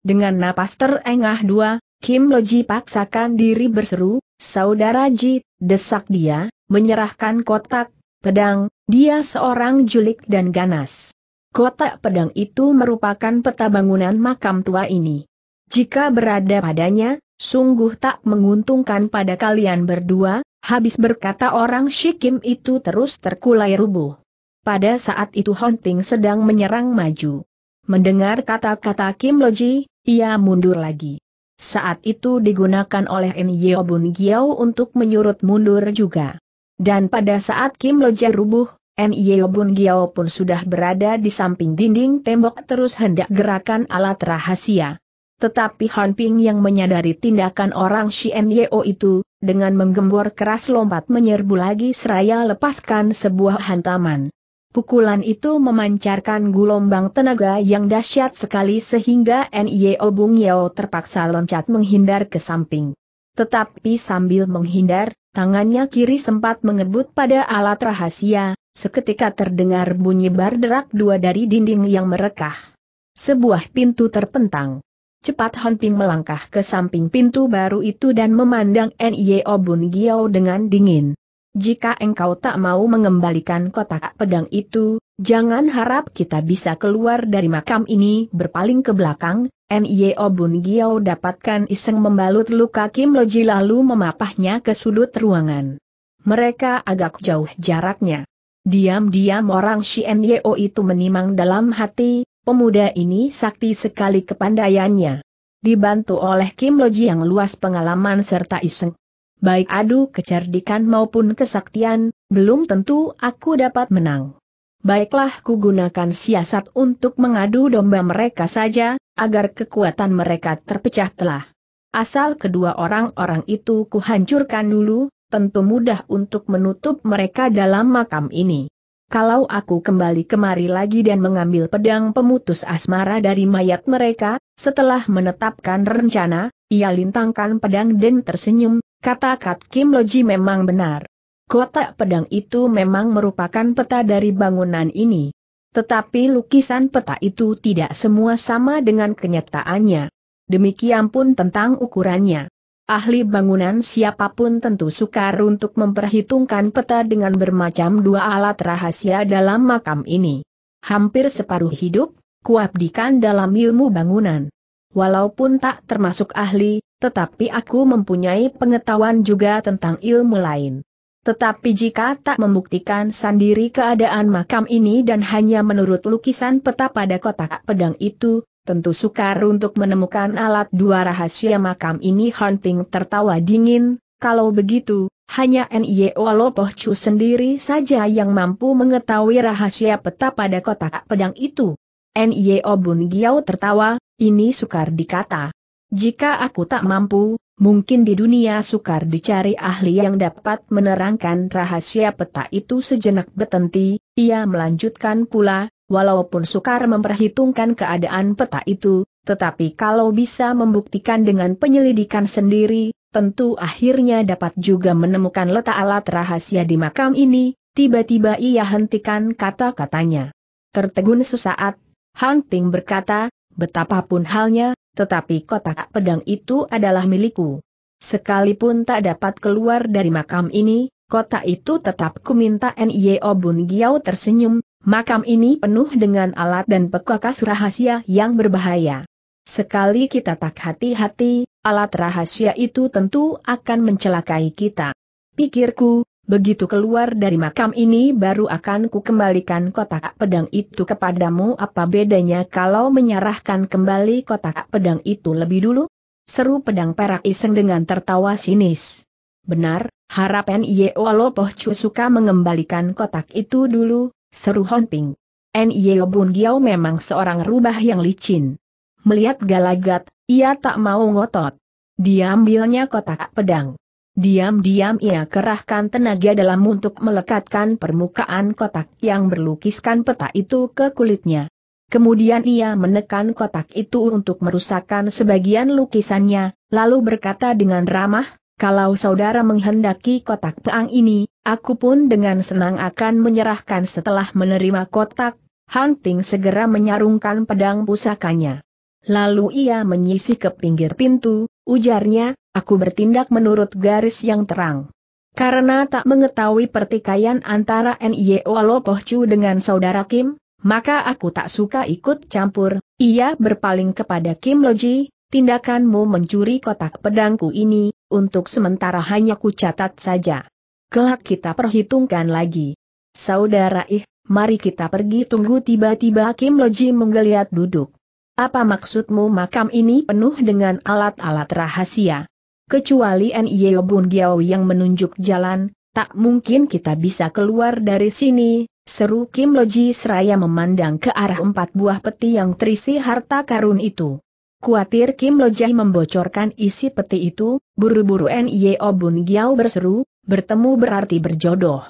Dengan napas terengah dua, Kim Loji paksakan diri berseru, Saudara Ji, desak dia, menyerahkan kotak Pedang, dia seorang julik dan ganas. Kotak pedang itu merupakan peta bangunan makam tua ini. Jika berada padanya, sungguh tak menguntungkan pada kalian berdua, habis berkata orang Shikim itu terus terkulai rubuh. Pada saat itu Honting sedang menyerang maju. Mendengar kata-kata Kim Loji, ia mundur lagi. Saat itu digunakan oleh Nyeobun Giao untuk menyurut mundur juga. Dan pada saat Kim Loja rubuh, Nye Bun Giao pun sudah berada di samping dinding tembok terus hendak gerakan alat rahasia. Tetapi Han Ping yang menyadari tindakan orang Shien O itu, dengan menggembor keras lompat menyerbu lagi seraya lepaskan sebuah hantaman. Pukulan itu memancarkan gelombang tenaga yang dahsyat sekali sehingga Nye Bung terpaksa loncat menghindar ke samping. Tetapi sambil menghindar, tangannya kiri sempat mengebut pada alat rahasia, seketika terdengar bunyi barderak dua dari dinding yang merekah. Sebuah pintu terpentang. Cepat Han Ping melangkah ke samping pintu baru itu dan memandang Nye Obun Giao dengan dingin. Jika engkau tak mau mengembalikan kotak pedang itu, jangan harap kita bisa keluar dari makam ini berpaling ke belakang, Nio Bun Giao dapatkan iseng membalut luka Kim Loji lalu memapahnya ke sudut ruangan. Mereka agak jauh jaraknya. Diam-diam orang Shien N.Y.O. itu menimang dalam hati, pemuda ini sakti sekali kepandaiannya. Dibantu oleh Kim Loji yang luas pengalaman serta iseng, baik adu kecerdikan maupun kesaktian, belum tentu aku dapat menang. Baiklah ku gunakan siasat untuk mengadu domba mereka saja, agar kekuatan mereka terpecah telah. Asal kedua orang-orang itu kuhancurkan dulu, tentu mudah untuk menutup mereka dalam makam ini. Kalau aku kembali kemari lagi dan mengambil pedang pemutus asmara dari mayat mereka, setelah menetapkan rencana, ia lintangkan pedang dan tersenyum, kata Kat Kim Loji memang benar. Kotak pedang itu memang merupakan peta dari bangunan ini. Tetapi lukisan peta itu tidak semua sama dengan kenyataannya. Demikian pun tentang ukurannya ahli bangunan siapapun tentu sukar untuk memperhitungkan peta dengan bermacam dua alat rahasia dalam makam ini. Hampir separuh hidup, kuabdikan dalam ilmu bangunan. Walaupun tak termasuk ahli, tetapi aku mempunyai pengetahuan juga tentang ilmu lain. Tetapi jika tak membuktikan sendiri keadaan makam ini dan hanya menurut lukisan peta pada kotak pedang itu, tentu sukar untuk menemukan alat dua rahasia makam ini Hunting tertawa dingin, kalau begitu, hanya N.I.O. Lopoh Chu sendiri saja yang mampu mengetahui rahasia peta pada kotak pedang itu. N.I.O. Bun Giao tertawa, ini sukar dikata. Jika aku tak mampu, mungkin di dunia sukar dicari ahli yang dapat menerangkan rahasia peta itu sejenak betenti, ia melanjutkan pula, Walaupun sukar memperhitungkan keadaan peta itu, tetapi kalau bisa membuktikan dengan penyelidikan sendiri, tentu akhirnya dapat juga menemukan letak alat rahasia di makam ini, tiba-tiba ia hentikan kata-katanya. Tertegun sesaat, Hunting Ping berkata, betapapun halnya, tetapi kotak pedang itu adalah milikku. Sekalipun tak dapat keluar dari makam ini, kotak itu tetap kuminta Nio Bun Giao tersenyum, Makam ini penuh dengan alat dan pekakas rahasia yang berbahaya. Sekali kita tak hati-hati, alat rahasia itu tentu akan mencelakai kita. Pikirku, begitu keluar dari makam ini baru akan ku kembalikan kotak pedang itu kepadamu apa bedanya kalau menyerahkan kembali kotak pedang itu lebih dulu? Seru pedang perak iseng dengan tertawa sinis. Benar, harapan Yeo Lopoh Chu suka mengembalikan kotak itu dulu, seru Honping. N.Y.O. Bun Giao memang seorang rubah yang licin. Melihat galagat, ia tak mau ngotot. Dia ambilnya kotak pedang. Diam-diam ia kerahkan tenaga dalam untuk melekatkan permukaan kotak yang berlukiskan peta itu ke kulitnya. Kemudian ia menekan kotak itu untuk merusakkan sebagian lukisannya, lalu berkata dengan ramah, kalau saudara menghendaki kotak peang ini, aku pun dengan senang akan menyerahkan setelah menerima kotak. Hunting segera menyarungkan pedang pusakanya. Lalu ia menyisih ke pinggir pintu, ujarnya, aku bertindak menurut garis yang terang. Karena tak mengetahui pertikaian antara NIO Lopohcu dengan saudara Kim, maka aku tak suka ikut campur, ia berpaling kepada Kim Loji, tindakanmu mencuri kotak pedangku ini, untuk sementara hanya kucatat saja. Kelak kita perhitungkan lagi. Saudara ih, mari kita pergi tunggu tiba-tiba Kim Loji menggeliat duduk. Apa maksudmu makam ini penuh dengan alat-alat rahasia? Kecuali N.Y. Bun Giao yang menunjuk jalan, tak mungkin kita bisa keluar dari sini, seru Kim Loji seraya memandang ke arah empat buah peti yang terisi harta karun itu. Kuatir Kim Lojai membocorkan isi peti itu, buru-buru Nio Bun Giao berseru, bertemu berarti berjodoh.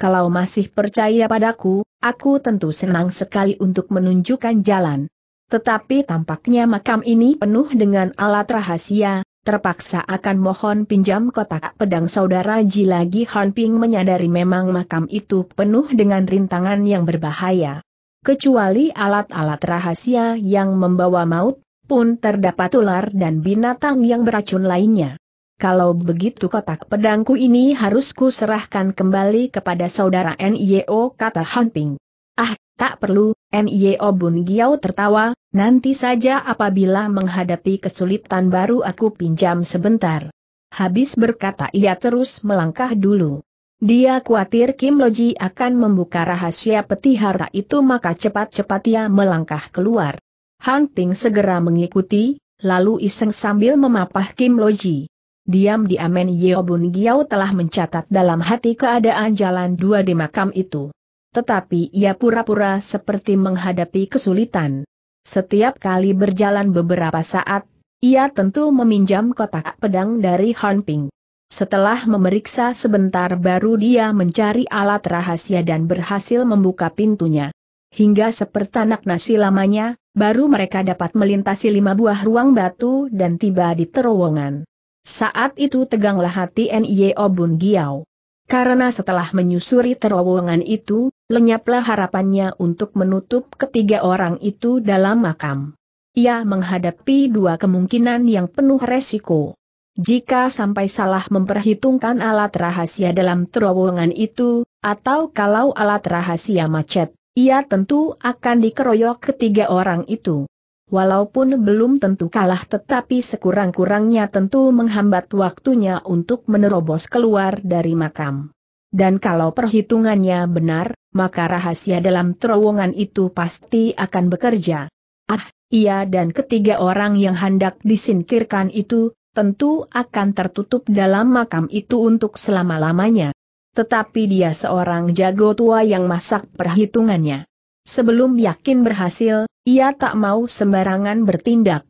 Kalau masih percaya padaku, aku tentu senang sekali untuk menunjukkan jalan. Tetapi tampaknya makam ini penuh dengan alat rahasia, terpaksa akan mohon pinjam kotak pedang saudara Ji lagi Han Ping menyadari memang makam itu penuh dengan rintangan yang berbahaya. Kecuali alat-alat rahasia yang membawa maut, pun terdapat ular dan binatang yang beracun lainnya. Kalau begitu kotak pedangku ini harus serahkan kembali kepada saudara NIO kata Hanping. Ah, tak perlu, NIO Bun Giao tertawa, nanti saja apabila menghadapi kesulitan baru aku pinjam sebentar. Habis berkata ia terus melangkah dulu. Dia khawatir Kim Loji akan membuka rahasia peti harta itu maka cepat-cepat ia melangkah keluar. Han Ping segera mengikuti, lalu iseng sambil memapah Kim Loji. Diam-diam Men Yeobun Giao telah mencatat dalam hati keadaan jalan dua di makam itu. Tetapi ia pura-pura seperti menghadapi kesulitan. Setiap kali berjalan beberapa saat, ia tentu meminjam kotak pedang dari Han Ping. Setelah memeriksa sebentar baru dia mencari alat rahasia dan berhasil membuka pintunya hingga sepertanak nasi lamanya, baru mereka dapat melintasi lima buah ruang batu dan tiba di terowongan. Saat itu teganglah hati N.I.O. Bun Giau. Karena setelah menyusuri terowongan itu, lenyaplah harapannya untuk menutup ketiga orang itu dalam makam. Ia menghadapi dua kemungkinan yang penuh resiko. Jika sampai salah memperhitungkan alat rahasia dalam terowongan itu, atau kalau alat rahasia macet ia tentu akan dikeroyok ketiga orang itu. Walaupun belum tentu kalah tetapi sekurang-kurangnya tentu menghambat waktunya untuk menerobos keluar dari makam. Dan kalau perhitungannya benar, maka rahasia dalam terowongan itu pasti akan bekerja. Ah, ia dan ketiga orang yang hendak disingkirkan itu, tentu akan tertutup dalam makam itu untuk selama-lamanya. Tetapi dia seorang jago tua yang masak perhitungannya. Sebelum yakin berhasil, ia tak mau sembarangan bertindak.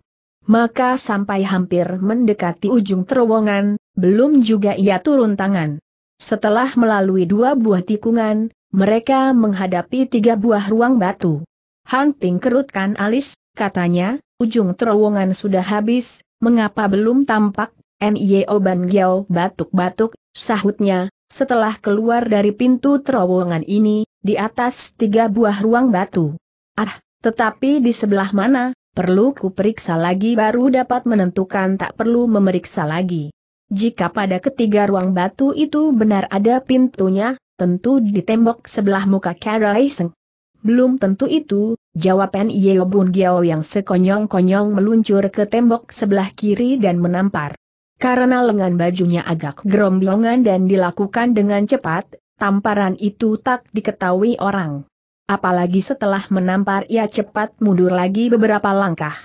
Maka sampai hampir mendekati ujung terowongan, belum juga ia turun tangan. Setelah melalui dua buah tikungan, mereka menghadapi tiga buah ruang batu. Han Ping kerutkan alis, katanya, ujung terowongan sudah habis, mengapa belum tampak? NIO Ban Giao batuk-batuk, Sahutnya, setelah keluar dari pintu terowongan ini, di atas tiga buah ruang batu. Ah, tetapi di sebelah mana, perlu kuperiksa lagi baru dapat menentukan tak perlu memeriksa lagi. Jika pada ketiga ruang batu itu benar ada pintunya, tentu di tembok sebelah muka Kara Iseng. Belum tentu itu, jawaban Yeo Bun Giao yang sekonyong-konyong meluncur ke tembok sebelah kiri dan menampar. Karena lengan bajunya agak gerombongan dan dilakukan dengan cepat, tamparan itu tak diketahui orang. Apalagi setelah menampar ia cepat mundur lagi beberapa langkah.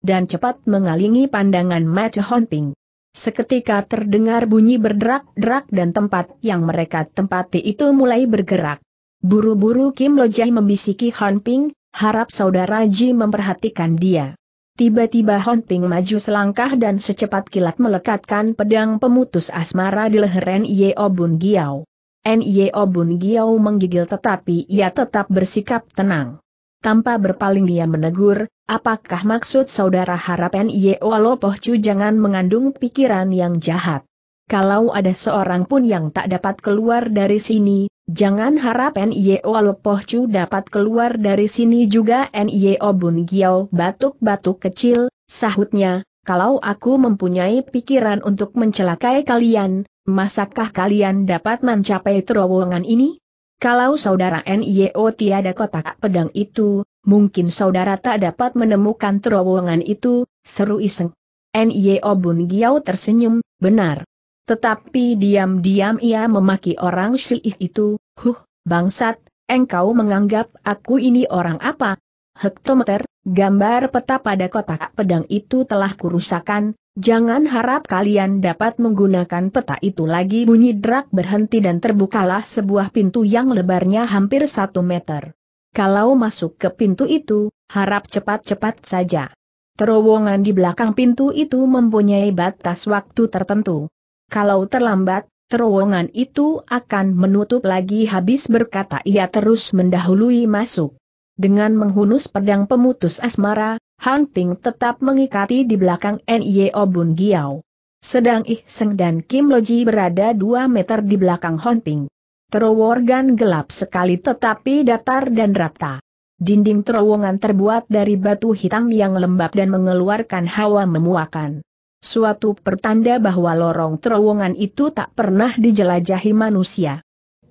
Dan cepat mengalingi pandangan Matt Hunting. Seketika terdengar bunyi berderak-derak dan tempat yang mereka tempati itu mulai bergerak. Buru-buru Kim Lojai membisiki Hunting, harap saudara Ji memperhatikan dia. Tiba-tiba Hon maju selangkah dan secepat kilat melekatkan pedang pemutus asmara di leher N.Y.O. Bun Giao. Nyeo Bun Giao menggigil tetapi ia tetap bersikap tenang. Tanpa berpaling dia menegur, apakah maksud saudara harap N.Y.O. Lopoh Chu jangan mengandung pikiran yang jahat? Kalau ada seorang pun yang tak dapat keluar dari sini, Jangan harap NIO Lepohcu dapat keluar dari sini juga NIO Bun Giao batuk-batuk kecil, sahutnya, kalau aku mempunyai pikiran untuk mencelakai kalian, masakah kalian dapat mencapai terowongan ini? Kalau saudara NIO tiada kotak pedang itu, mungkin saudara tak dapat menemukan terowongan itu, seru iseng. NIO Bun Giao tersenyum, benar, tetapi diam-diam ia memaki orang Syiih itu, huh, bangsat, engkau menganggap aku ini orang apa? Hektometer, gambar peta pada kotak pedang itu telah kurusakan, jangan harap kalian dapat menggunakan peta itu lagi bunyi drak berhenti dan terbukalah sebuah pintu yang lebarnya hampir satu meter. Kalau masuk ke pintu itu, harap cepat-cepat saja. Terowongan di belakang pintu itu mempunyai batas waktu tertentu. Kalau terlambat, terowongan itu akan menutup lagi habis berkata ia terus mendahului masuk. Dengan menghunus pedang pemutus asmara, Han Ping tetap mengikati di belakang N.Y.O. Obun Giao. Sedang Ih Seng dan Kim Loji berada dua meter di belakang Hunting. Ping. Terowongan gelap sekali tetapi datar dan rata. Dinding terowongan terbuat dari batu hitam yang lembab dan mengeluarkan hawa memuakan. Suatu pertanda bahwa lorong terowongan itu tak pernah dijelajahi manusia.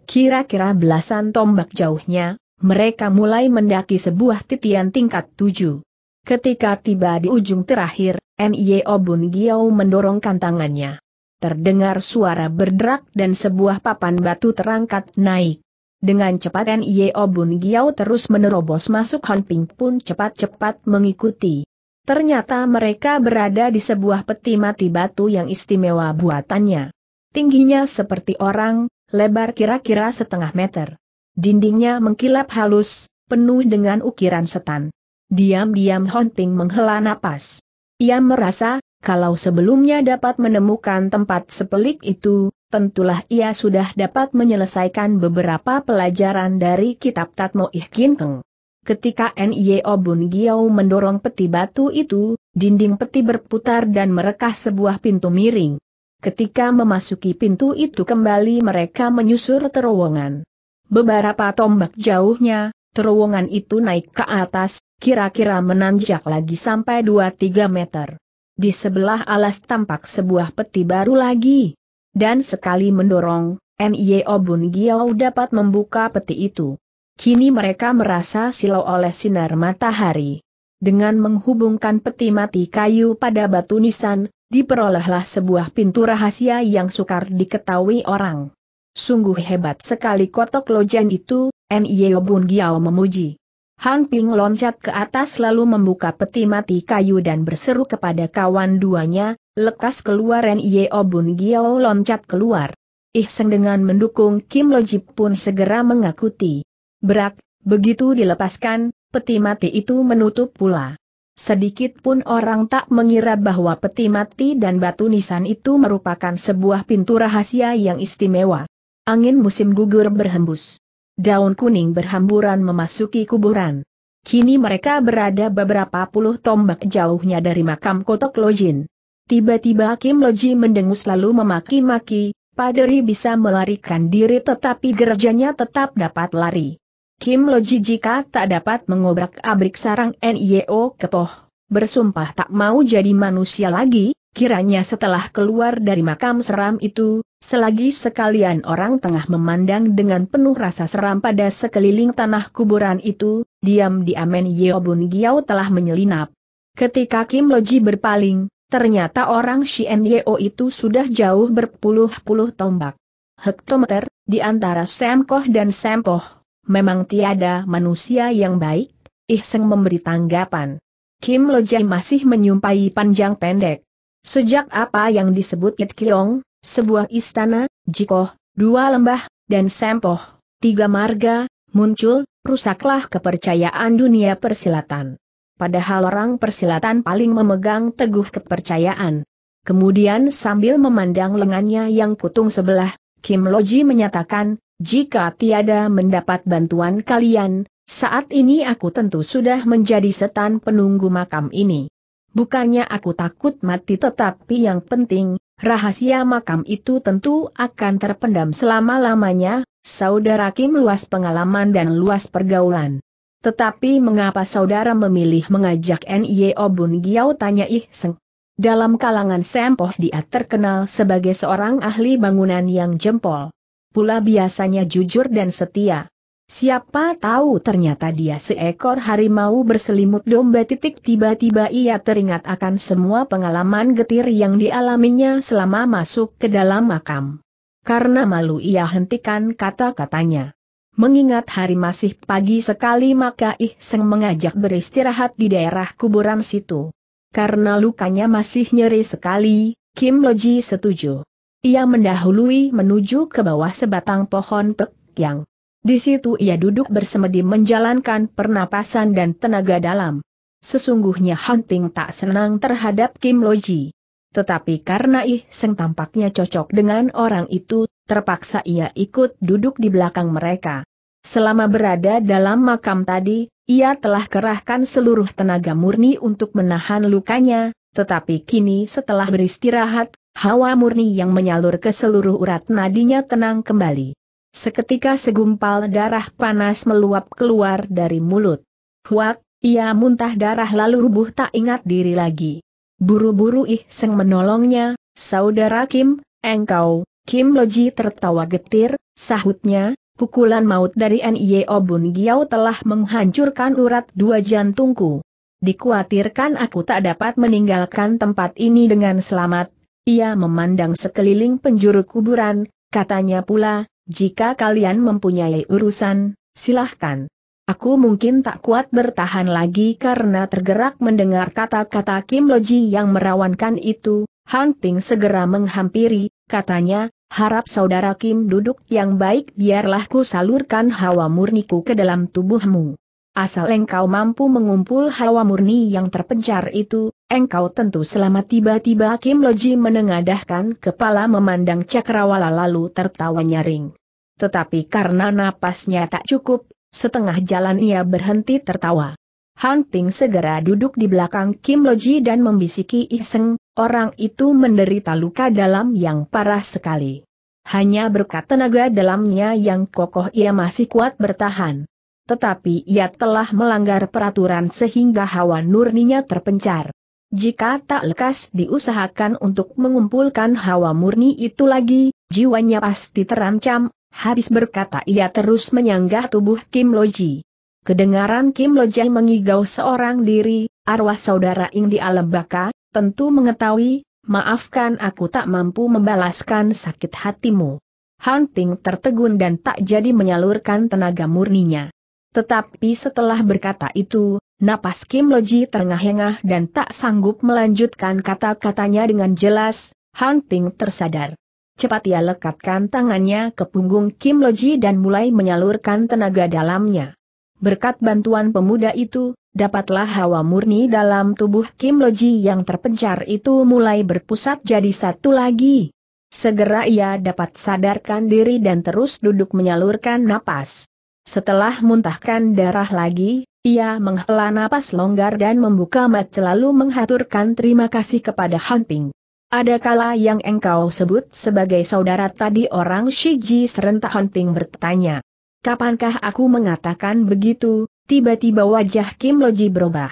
Kira-kira belasan tombak jauhnya, mereka mulai mendaki sebuah titian tingkat tujuh. Ketika tiba di ujung terakhir, N.Y.O. Obun Giau mendorongkan tangannya. Terdengar suara berderak dan sebuah papan batu terangkat naik. Dengan cepat N.Y.O. Obun Giau terus menerobos masuk Han Ping pun cepat-cepat mengikuti. Ternyata mereka berada di sebuah peti mati batu yang istimewa buatannya. Tingginya seperti orang, lebar kira-kira setengah meter. Dindingnya mengkilap halus, penuh dengan ukiran setan. Diam-diam Honting menghela napas. Ia merasa, kalau sebelumnya dapat menemukan tempat sepelik itu, tentulah ia sudah dapat menyelesaikan beberapa pelajaran dari kitab Tatmo Ihkin Ketika Nio e Bun Giau mendorong peti batu itu, dinding peti berputar dan merekah sebuah pintu miring. Ketika memasuki pintu itu kembali mereka menyusur terowongan. Beberapa tombak jauhnya, terowongan itu naik ke atas, kira-kira menanjak lagi sampai 2-3 meter. Di sebelah alas tampak sebuah peti baru lagi. Dan sekali mendorong, Nio e Bun Giau dapat membuka peti itu. Kini mereka merasa silau oleh sinar matahari. Dengan menghubungkan peti mati kayu pada batu nisan, diperolehlah sebuah pintu rahasia yang sukar diketahui orang. Sungguh hebat sekali kotok lojen itu, N.I.O. Bun Giao memuji. Han Ping loncat ke atas lalu membuka peti mati kayu dan berseru kepada kawan duanya, lekas keluar N.I.O. Bun Giao loncat keluar. Ihseng dengan mendukung Kim Lojip pun segera mengakuti berat, begitu dilepaskan, peti mati itu menutup pula. Sedikit pun orang tak mengira bahwa peti mati dan batu nisan itu merupakan sebuah pintu rahasia yang istimewa. Angin musim gugur berhembus. Daun kuning berhamburan memasuki kuburan. Kini mereka berada beberapa puluh tombak jauhnya dari makam kotok Lojin. Tiba-tiba Kim Loji mendengus lalu memaki-maki, Paderi bisa melarikan diri tetapi gerejanya tetap dapat lari. Kim Loji jika tak dapat mengobrak-abrik sarang NIO kepoh, bersumpah tak mau jadi manusia lagi, kiranya setelah keluar dari makam seram itu, selagi sekalian orang tengah memandang dengan penuh rasa seram pada sekeliling tanah kuburan itu, diam-diam NIO Bun Giao telah menyelinap. Ketika Kim Loji berpaling, ternyata orang Shien Yeo itu sudah jauh berpuluh-puluh tombak. Hektometer, di antara Sam Koh dan Sam Poh memang tiada manusia yang baik? Ihseng memberi tanggapan. Kim Lojai masih menyumpai panjang pendek. Sejak apa yang disebut Yit Kiong, sebuah istana, Jikoh, dua lembah, dan Sempoh, tiga marga, muncul, rusaklah kepercayaan dunia persilatan. Padahal orang persilatan paling memegang teguh kepercayaan. Kemudian sambil memandang lengannya yang kutung sebelah, Kim Loji menyatakan, jika tiada mendapat bantuan kalian, saat ini aku tentu sudah menjadi setan penunggu makam ini. Bukannya aku takut mati tetapi yang penting, rahasia makam itu tentu akan terpendam selama-lamanya, saudara Kim luas pengalaman dan luas pergaulan. Tetapi mengapa saudara memilih mengajak N.Y.O. E Bun Giao tanya Ih Seng? Dalam kalangan Sempoh dia terkenal sebagai seorang ahli bangunan yang jempol pula biasanya jujur dan setia. Siapa tahu ternyata dia seekor harimau berselimut domba titik tiba-tiba ia teringat akan semua pengalaman getir yang dialaminya selama masuk ke dalam makam. Karena malu ia hentikan kata-katanya. Mengingat hari masih pagi sekali maka ih seng mengajak beristirahat di daerah kuburan situ. Karena lukanya masih nyeri sekali, Kim Loji setuju. Ia mendahului menuju ke bawah sebatang pohon pek yang di situ ia duduk bersemedi menjalankan pernapasan dan tenaga dalam. Sesungguhnya Hunting tak senang terhadap Kim Loji. Tetapi karena Ih Seng tampaknya cocok dengan orang itu, terpaksa ia ikut duduk di belakang mereka. Selama berada dalam makam tadi, ia telah kerahkan seluruh tenaga murni untuk menahan lukanya, tetapi kini setelah beristirahat, Hawa murni yang menyalur ke seluruh urat nadinya tenang kembali. Seketika segumpal darah panas meluap keluar dari mulut. Huak, ia muntah darah lalu rubuh tak ingat diri lagi. Buru-buru Ih Seng menolongnya, saudara Kim, engkau, Kim Loji tertawa getir, sahutnya, pukulan maut dari Nye Obun Giao telah menghancurkan urat dua jantungku. Dikuatirkan aku tak dapat meninggalkan tempat ini dengan selamat, ia memandang sekeliling penjuru kuburan, katanya pula, jika kalian mempunyai urusan, silahkan. Aku mungkin tak kuat bertahan lagi karena tergerak mendengar kata-kata Kim Loji yang merawankan itu, Han Ting segera menghampiri, katanya, harap saudara Kim duduk yang baik biarlah ku salurkan hawa murniku ke dalam tubuhmu. Asal engkau mampu mengumpul hawa murni yang terpencar itu, engkau tentu selamat tiba-tiba Kim Loji menengadahkan kepala memandang cakrawala lalu tertawa nyaring. Tetapi karena napasnya tak cukup, setengah jalan ia berhenti tertawa. Hunting segera duduk di belakang Kim Loji dan membisiki iseng, orang itu menderita luka dalam yang parah sekali. Hanya berkat tenaga dalamnya yang kokoh ia masih kuat bertahan tetapi ia telah melanggar peraturan sehingga hawa nurninya terpencar. Jika tak lekas diusahakan untuk mengumpulkan hawa murni itu lagi, jiwanya pasti terancam, habis berkata ia terus menyanggah tubuh Kim Loji. Kedengaran Kim Loji mengigau seorang diri, arwah saudara Ing di alam baka, tentu mengetahui, maafkan aku tak mampu membalaskan sakit hatimu. Hunting tertegun dan tak jadi menyalurkan tenaga murninya. Tetapi setelah berkata itu, napas Kim Loji terengah-engah dan tak sanggup melanjutkan kata-katanya dengan jelas, Han Ping tersadar. Cepat ia lekatkan tangannya ke punggung Kim Loji dan mulai menyalurkan tenaga dalamnya. Berkat bantuan pemuda itu, dapatlah hawa murni dalam tubuh Kim Loji yang terpencar itu mulai berpusat jadi satu lagi. Segera ia dapat sadarkan diri dan terus duduk menyalurkan napas. Setelah muntahkan darah lagi, ia menghela napas longgar dan membuka mat selalu menghaturkan terima kasih kepada Han Ping. Adakala yang engkau sebut sebagai saudara tadi orang Shiji serentak Han bertanya. Kapankah aku mengatakan begitu, tiba-tiba wajah Kim Loji berubah.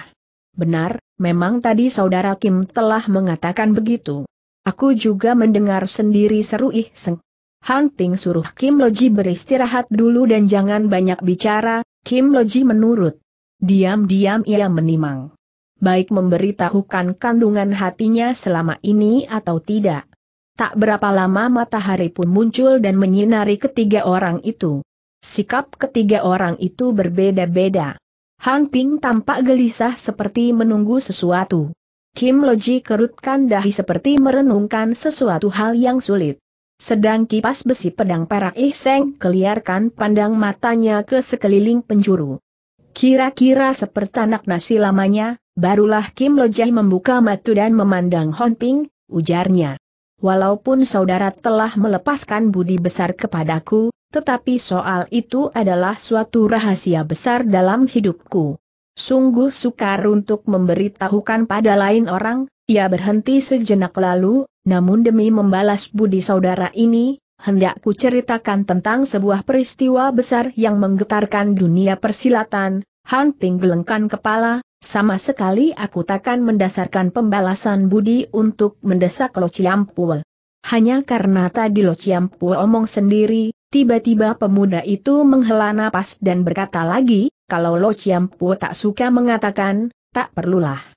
Benar, memang tadi saudara Kim telah mengatakan begitu. Aku juga mendengar sendiri seru Ih Seng. Han Ping suruh Kim Loji beristirahat dulu dan jangan banyak bicara, Kim Loji menurut. Diam-diam ia menimang. Baik memberitahukan kandungan hatinya selama ini atau tidak. Tak berapa lama matahari pun muncul dan menyinari ketiga orang itu. Sikap ketiga orang itu berbeda-beda. Han Ping tampak gelisah seperti menunggu sesuatu. Kim Loji kerutkan dahi seperti merenungkan sesuatu hal yang sulit. Sedang kipas besi pedang perak Ihseng keliarkan pandang matanya ke sekeliling penjuru. Kira-kira seperti anak nasi lamanya, barulah Kim Lojai membuka mata dan memandang Hon ujarnya. Walaupun saudara telah melepaskan budi besar kepadaku, tetapi soal itu adalah suatu rahasia besar dalam hidupku. Sungguh sukar untuk memberitahukan pada lain orang, ia berhenti sejenak lalu, namun demi membalas budi saudara ini, hendak ku ceritakan tentang sebuah peristiwa besar yang menggetarkan dunia persilatan, hunting gelengkan kepala, sama sekali aku takkan mendasarkan pembalasan budi untuk mendesak Lo Ciampul. Hanya karena tadi Lo Ciampul omong sendiri, tiba-tiba pemuda itu menghela napas dan berkata lagi, kalau Lo Ciampu tak suka mengatakan, tak perlulah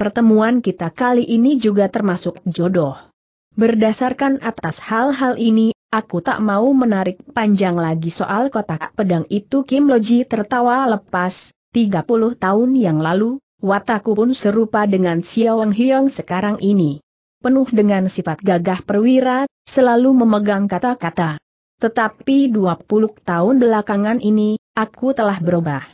pertemuan kita kali ini juga termasuk jodoh. Berdasarkan atas hal-hal ini, aku tak mau menarik panjang lagi soal kotak pedang itu Kim Loji tertawa lepas, 30 tahun yang lalu, watakku pun serupa dengan Wang Hyong sekarang ini. Penuh dengan sifat gagah perwira, selalu memegang kata-kata. Tetapi 20 tahun belakangan ini, aku telah berubah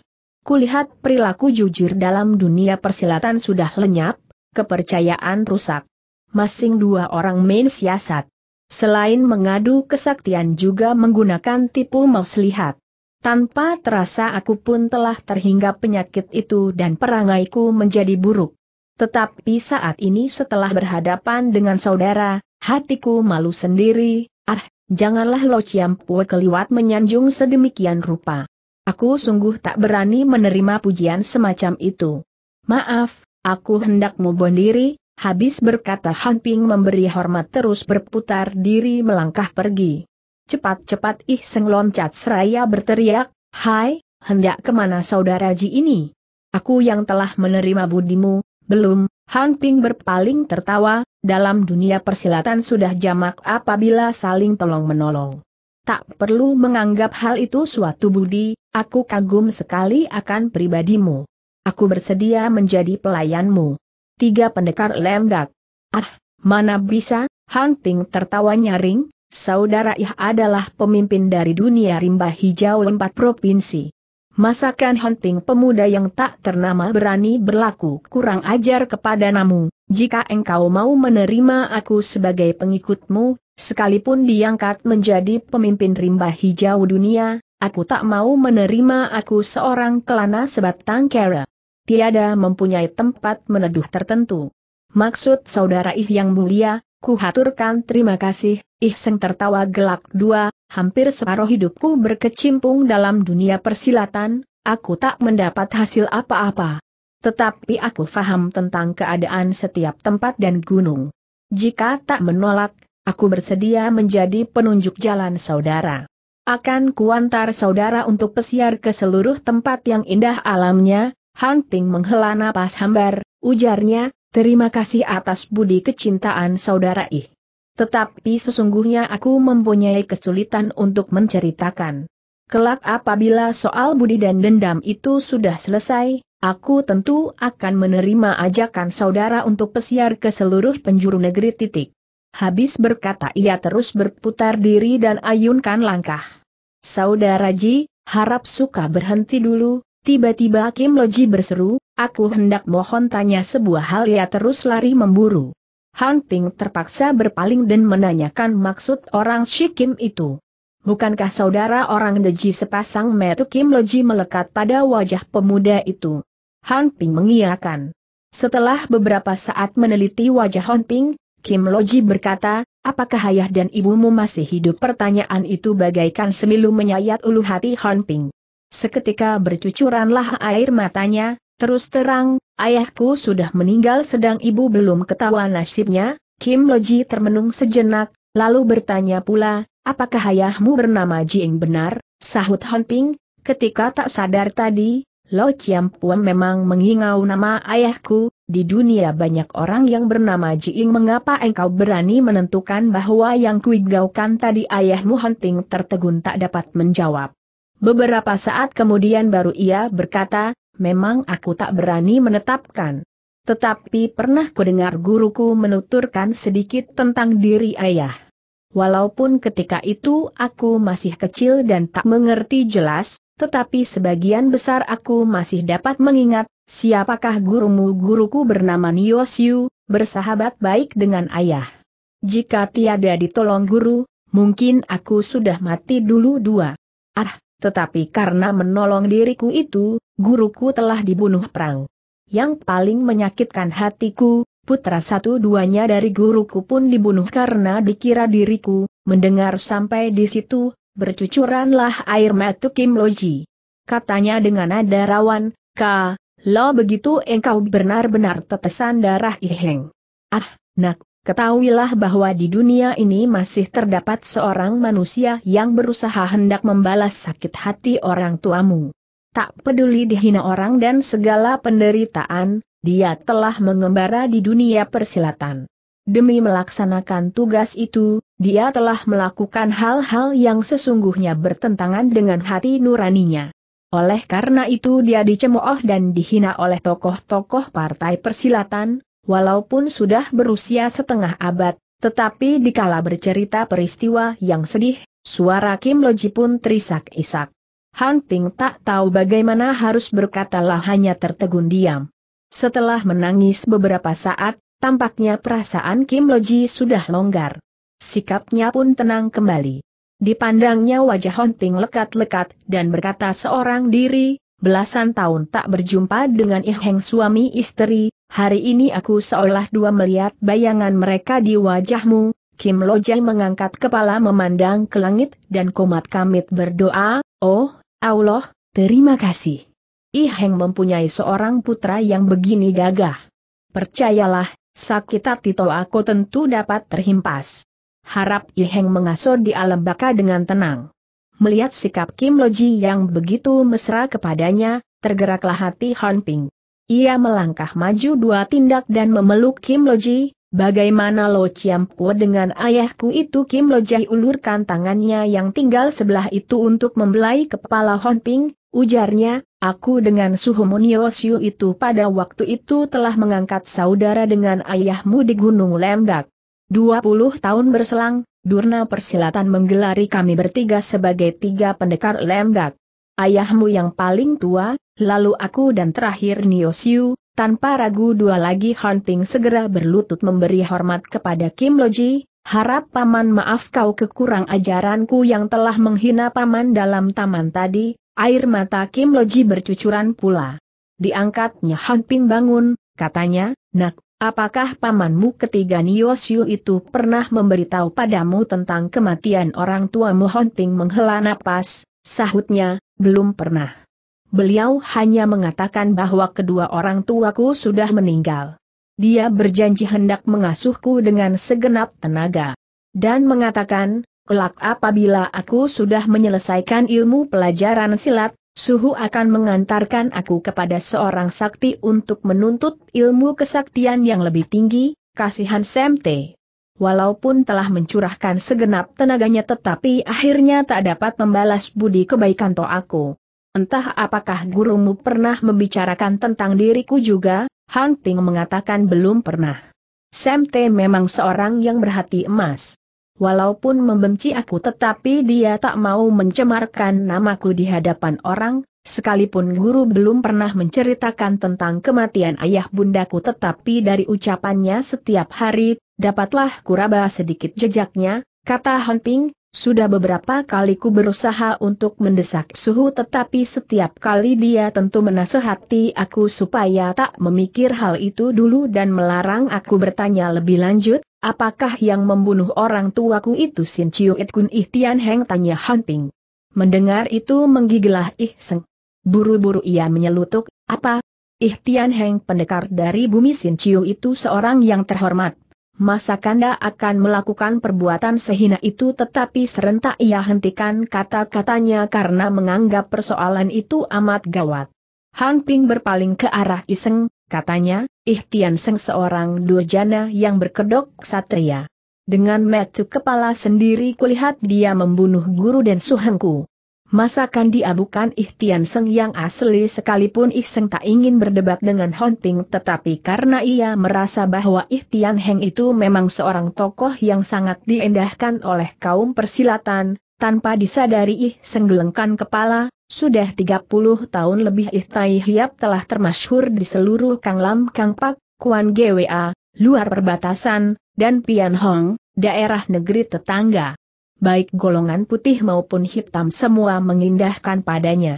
kulihat perilaku jujur dalam dunia persilatan sudah lenyap, kepercayaan rusak. Masing dua orang main siasat. Selain mengadu kesaktian juga menggunakan tipu muslihat. Tanpa terasa aku pun telah terhingga penyakit itu dan perangaiku menjadi buruk. Tetapi saat ini setelah berhadapan dengan saudara, hatiku malu sendiri, ah, janganlah Lo ciampu keliwat menyanjung sedemikian rupa. Aku sungguh tak berani menerima pujian semacam itu. Maaf, aku hendak mubon diri, habis berkata Han Ping memberi hormat terus berputar diri melangkah pergi. Cepat-cepat Ih Seng loncat seraya berteriak, Hai, hendak kemana saudara Ji ini? Aku yang telah menerima budimu, belum, Han Ping berpaling tertawa, dalam dunia persilatan sudah jamak apabila saling tolong-menolong tak perlu menganggap hal itu suatu budi, aku kagum sekali akan pribadimu. Aku bersedia menjadi pelayanmu. Tiga pendekar lemdak. Ah, mana bisa, Hunting tertawa nyaring, saudara Ih adalah pemimpin dari dunia rimba hijau empat provinsi. Masakan hunting pemuda yang tak ternama berani berlaku kurang ajar kepada namu, jika engkau mau menerima aku sebagai pengikutmu, sekalipun diangkat menjadi pemimpin rimba hijau dunia, aku tak mau menerima aku seorang kelana sebatang kera. Tiada mempunyai tempat meneduh tertentu. Maksud saudara ih yang mulia, kuhaturkan terima kasih, ih Ihseng tertawa gelak dua, hampir separuh hidupku berkecimpung dalam dunia persilatan, aku tak mendapat hasil apa-apa. Tetapi aku faham tentang keadaan setiap tempat dan gunung. Jika tak menolak, aku bersedia menjadi penunjuk jalan saudara. Akan kuantar saudara untuk pesiar ke seluruh tempat yang indah alamnya, Hunting menghela napas hambar, ujarnya, terima kasih atas budi kecintaan saudara ih. Tetapi sesungguhnya aku mempunyai kesulitan untuk menceritakan. Kelak apabila soal budi dan dendam itu sudah selesai, aku tentu akan menerima ajakan saudara untuk pesiar ke seluruh penjuru negeri titik. Habis berkata ia terus berputar diri dan ayunkan langkah. Saudara Ji, harap suka berhenti dulu, tiba-tiba Kim Loji berseru, aku hendak mohon tanya sebuah hal ia terus lari memburu. Han Ping terpaksa berpaling dan menanyakan maksud orang Shikim itu. Bukankah saudara orang Deji sepasang metu Kim Loji melekat pada wajah pemuda itu? Han Ping mengiyakan. Setelah beberapa saat meneliti wajah Han Ping, Kim Loji berkata, apakah ayah dan ibumu masih hidup? Pertanyaan itu bagaikan semilu menyayat ulu hati Han Ping. Seketika bercucuranlah air matanya, Terus terang, ayahku sudah meninggal sedang ibu belum ketawa nasibnya, Kim Loji termenung sejenak, lalu bertanya pula, apakah ayahmu bernama Jing benar, sahut Hon Ping, ketika tak sadar tadi, Lo Chiam Puan memang mengingau nama ayahku, di dunia banyak orang yang bernama Jing mengapa engkau berani menentukan bahwa yang kuigaukan tadi ayahmu Hon Ping tertegun tak dapat menjawab. Beberapa saat kemudian baru ia berkata, memang aku tak berani menetapkan. Tetapi pernah kudengar guruku menuturkan sedikit tentang diri ayah. Walaupun ketika itu aku masih kecil dan tak mengerti jelas, tetapi sebagian besar aku masih dapat mengingat, siapakah gurumu guruku bernama Niosyu, bersahabat baik dengan ayah. Jika tiada ditolong guru, mungkin aku sudah mati dulu dua. Ah, tetapi karena menolong diriku itu, guruku telah dibunuh perang. Yang paling menyakitkan hatiku, putra satu duanya dari guruku pun dibunuh karena dikira diriku, mendengar sampai di situ, bercucuranlah air mata Kim Loji. Katanya dengan nada rawan, Ka, lo begitu engkau benar-benar tetesan darah Iheng. Ah, nak, Ketahuilah bahwa di dunia ini masih terdapat seorang manusia yang berusaha hendak membalas sakit hati orang tuamu. Tak peduli dihina orang dan segala penderitaan, dia telah mengembara di dunia persilatan. Demi melaksanakan tugas itu, dia telah melakukan hal-hal yang sesungguhnya bertentangan dengan hati nuraninya. Oleh karena itu dia dicemooh dan dihina oleh tokoh-tokoh partai persilatan, walaupun sudah berusia setengah abad, tetapi dikala bercerita peristiwa yang sedih, suara Kim Loji pun terisak-isak. Han tak tahu bagaimana harus berkatalah hanya tertegun diam. Setelah menangis beberapa saat, tampaknya perasaan Kim Loji sudah longgar. Sikapnya pun tenang kembali. Dipandangnya wajah Hon lekat-lekat dan berkata seorang diri, belasan tahun tak berjumpa dengan Iheng suami istri, hari ini aku seolah dua melihat bayangan mereka di wajahmu, Kim Lojai mengangkat kepala memandang ke langit dan komat kamit berdoa, Oh, Allah, terima kasih. Iheng mempunyai seorang putra yang begini gagah. Percayalah, sakit hati to aku tentu dapat terhimpas. Harap Iheng mengasuh di alam baka dengan tenang. Melihat sikap Kim Loji yang begitu mesra kepadanya, tergeraklah hati Han Ping. Ia melangkah maju dua tindak dan memeluk Kim Loji, bagaimana Lo Chiampu dengan ayahku itu Kim Loji ulurkan tangannya yang tinggal sebelah itu untuk membelai kepala Han Ping, ujarnya, Aku dengan Suhu siu itu pada waktu itu telah mengangkat saudara dengan ayahmu di Gunung Lemdak. 20 tahun berselang, Durna Persilatan menggelari kami bertiga sebagai tiga pendekar lembak. Ayahmu yang paling tua, lalu aku dan terakhir Niosiu, tanpa ragu dua lagi Hunting segera berlutut memberi hormat kepada Kim Loji, harap paman maaf kau kekurang ajaranku yang telah menghina paman dalam taman tadi, air mata Kim Loji bercucuran pula. Diangkatnya Han Ping bangun, katanya, nak, Apakah pamanmu ketiga Niosyu itu pernah memberitahu padamu tentang kematian orang tuamu Honting menghela napas, sahutnya, belum pernah. Beliau hanya mengatakan bahwa kedua orang tuaku sudah meninggal. Dia berjanji hendak mengasuhku dengan segenap tenaga. Dan mengatakan, kelak apabila aku sudah menyelesaikan ilmu pelajaran silat, Suhu akan mengantarkan aku kepada seorang sakti untuk menuntut ilmu kesaktian yang lebih tinggi, kasihan Semte. Walaupun telah mencurahkan segenap tenaganya tetapi akhirnya tak dapat membalas budi kebaikan to aku. Entah apakah gurumu pernah membicarakan tentang diriku juga, Hang Ting mengatakan belum pernah. Semte memang seorang yang berhati emas. Walaupun membenci aku tetapi dia tak mau mencemarkan namaku di hadapan orang, sekalipun guru belum pernah menceritakan tentang kematian ayah bundaku tetapi dari ucapannya setiap hari, dapatlah kuraba sedikit jejaknya, kata Hon Ping, sudah beberapa kali ku berusaha untuk mendesak suhu tetapi setiap kali dia tentu menasehati aku supaya tak memikir hal itu dulu dan melarang aku bertanya lebih lanjut, apakah yang membunuh orang tuaku itu Sin Chiu It Kun Ih Tian Heng tanya Han Ping. Mendengar itu menggigilah Ih Seng. Buru-buru ia menyelutuk, apa? Ih Tian Heng pendekar dari bumi Sin Chiu itu seorang yang terhormat masa kanda akan melakukan perbuatan sehina itu tetapi serentak ia hentikan kata-katanya karena menganggap persoalan itu amat gawat. Han Ping berpaling ke arah Iseng, katanya, Ih Tian Seng seorang durjana yang berkedok satria. Dengan metu kepala sendiri kulihat dia membunuh guru dan suhengku. Masakan dia bukan Seng yang asli sekalipun Ihseng tak ingin berdebat dengan Hon tetapi karena ia merasa bahwa Ihtian Heng itu memang seorang tokoh yang sangat diendahkan oleh kaum persilatan, tanpa disadari Ihseng gelengkan kepala, sudah 30 tahun lebih Ihtai Hiap telah termasyhur di seluruh Kang Lam Kang Pak, Kuan GWA, luar perbatasan, dan Pian Hong, daerah negeri tetangga baik golongan putih maupun hitam semua mengindahkan padanya.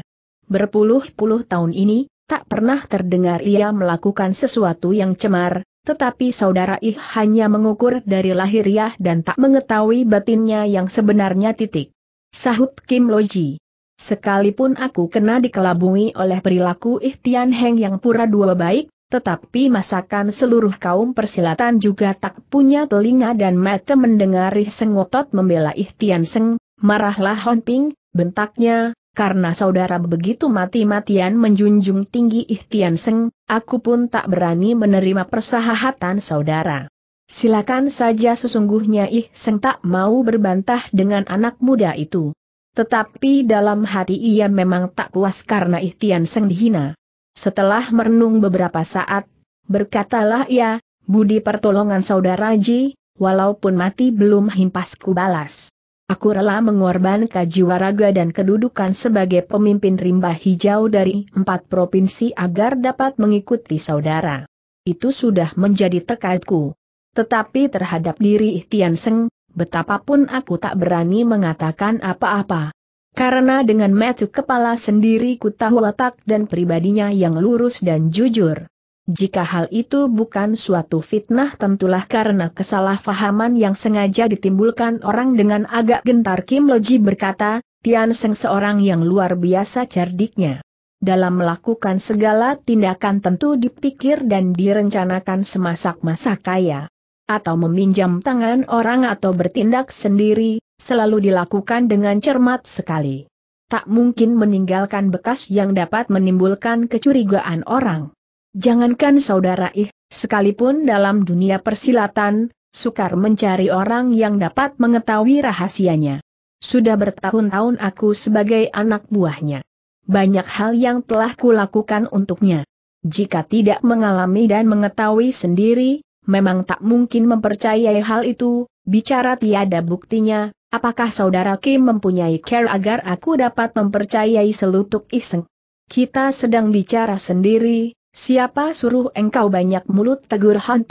Berpuluh-puluh tahun ini, tak pernah terdengar ia melakukan sesuatu yang cemar, tetapi saudara Ih hanya mengukur dari lahiriah dan tak mengetahui batinnya yang sebenarnya titik. Sahut Kim Loji. Sekalipun aku kena dikelabungi oleh perilaku Ih Tian Heng yang pura dua baik, tetapi masakan seluruh kaum persilatan juga tak punya telinga dan mata mendengari ngotot membela Ihtian Seng, marahlah Hon bentaknya, karena saudara begitu mati-matian menjunjung tinggi Ihtian Seng, aku pun tak berani menerima persahahatan saudara. Silakan saja sesungguhnya Ih Seng tak mau berbantah dengan anak muda itu. Tetapi dalam hati ia memang tak puas karena Ihtian Seng dihina. Setelah merenung beberapa saat, berkatalah ia, budi pertolongan saudara Ji, walaupun mati belum himpasku balas. Aku rela mengorbankan jiwa raga dan kedudukan sebagai pemimpin rimba hijau dari empat provinsi agar dapat mengikuti saudara. Itu sudah menjadi tekadku. Tetapi terhadap diri Tian Seng, betapapun aku tak berani mengatakan apa-apa. Karena dengan metu kepala sendiri ku tahu watak dan pribadinya yang lurus dan jujur. Jika hal itu bukan suatu fitnah tentulah karena kesalahpahaman yang sengaja ditimbulkan orang dengan agak gentar Kim Loji berkata, Tian Seng seorang yang luar biasa cerdiknya. Dalam melakukan segala tindakan tentu dipikir dan direncanakan semasak-masak kaya atau meminjam tangan orang atau bertindak sendiri, selalu dilakukan dengan cermat sekali. Tak mungkin meninggalkan bekas yang dapat menimbulkan kecurigaan orang. Jangankan saudara ih, sekalipun dalam dunia persilatan, sukar mencari orang yang dapat mengetahui rahasianya. Sudah bertahun-tahun aku sebagai anak buahnya. Banyak hal yang telah kulakukan untuknya. Jika tidak mengalami dan mengetahui sendiri, memang tak mungkin mempercayai hal itu, bicara tiada buktinya, apakah saudara Kim mempunyai care agar aku dapat mempercayai selutuk iseng? Kita sedang bicara sendiri, siapa suruh engkau banyak mulut tegur Han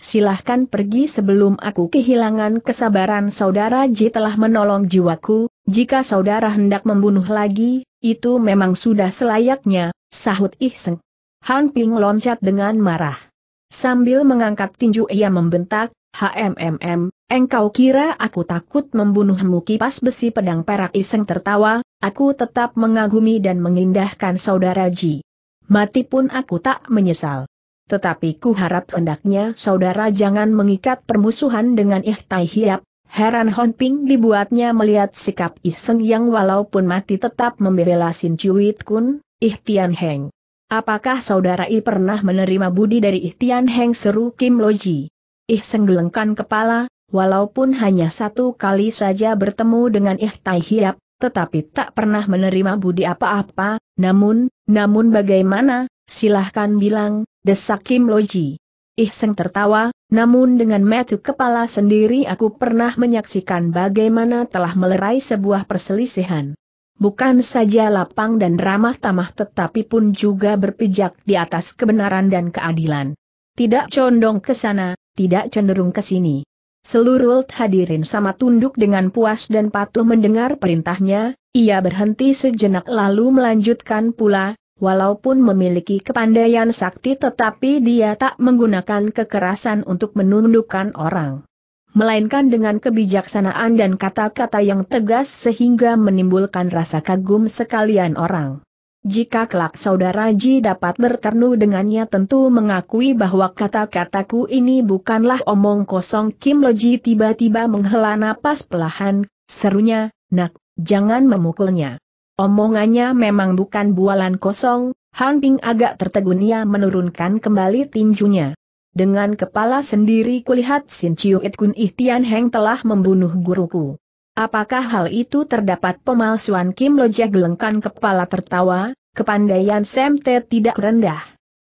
silahkan pergi sebelum aku kehilangan kesabaran saudara Ji telah menolong jiwaku, jika saudara hendak membunuh lagi, itu memang sudah selayaknya, sahut iseng. Han Ping loncat dengan marah. Sambil mengangkat tinju ia membentak, HMMM, engkau kira aku takut membunuhmu kipas besi pedang perak iseng tertawa, aku tetap mengagumi dan mengindahkan saudara Ji. Mati pun aku tak menyesal. Tetapi ku harap hendaknya saudara jangan mengikat permusuhan dengan ikhtai hiap, heran Honping dibuatnya melihat sikap iseng yang walaupun mati tetap membela Sin Kun, Ihtian Heng. Apakah saudara I pernah menerima budi dari Ihtian Heng seru Kim Loji? Ih senggelengkan kepala, walaupun hanya satu kali saja bertemu dengan Ih Tai Hiap, tetapi tak pernah menerima budi apa-apa, namun, namun bagaimana, silahkan bilang, desak Kim Loji. Ihseng tertawa, namun dengan metu kepala sendiri aku pernah menyaksikan bagaimana telah melerai sebuah perselisihan bukan saja lapang dan ramah tamah tetapi pun juga berpijak di atas kebenaran dan keadilan. Tidak condong ke sana, tidak cenderung ke sini. Seluruh hadirin sama tunduk dengan puas dan patuh mendengar perintahnya, ia berhenti sejenak lalu melanjutkan pula, walaupun memiliki kepandaian sakti tetapi dia tak menggunakan kekerasan untuk menundukkan orang melainkan dengan kebijaksanaan dan kata-kata yang tegas sehingga menimbulkan rasa kagum sekalian orang. Jika kelak saudara Ji dapat bertemu dengannya tentu mengakui bahwa kata-kataku ini bukanlah omong kosong Kim Lo Ji tiba-tiba menghela napas pelahan, serunya, nak, jangan memukulnya. Omongannya memang bukan bualan kosong, Han Ping agak tertegun ia menurunkan kembali tinjunya. Dengan kepala sendiri kulihat Sin Chiu It Kun Ih Tian Heng telah membunuh guruku. Apakah hal itu terdapat pemalsuan Kim Jek gelengkan kepala tertawa, kepandaian Sam Te tidak rendah.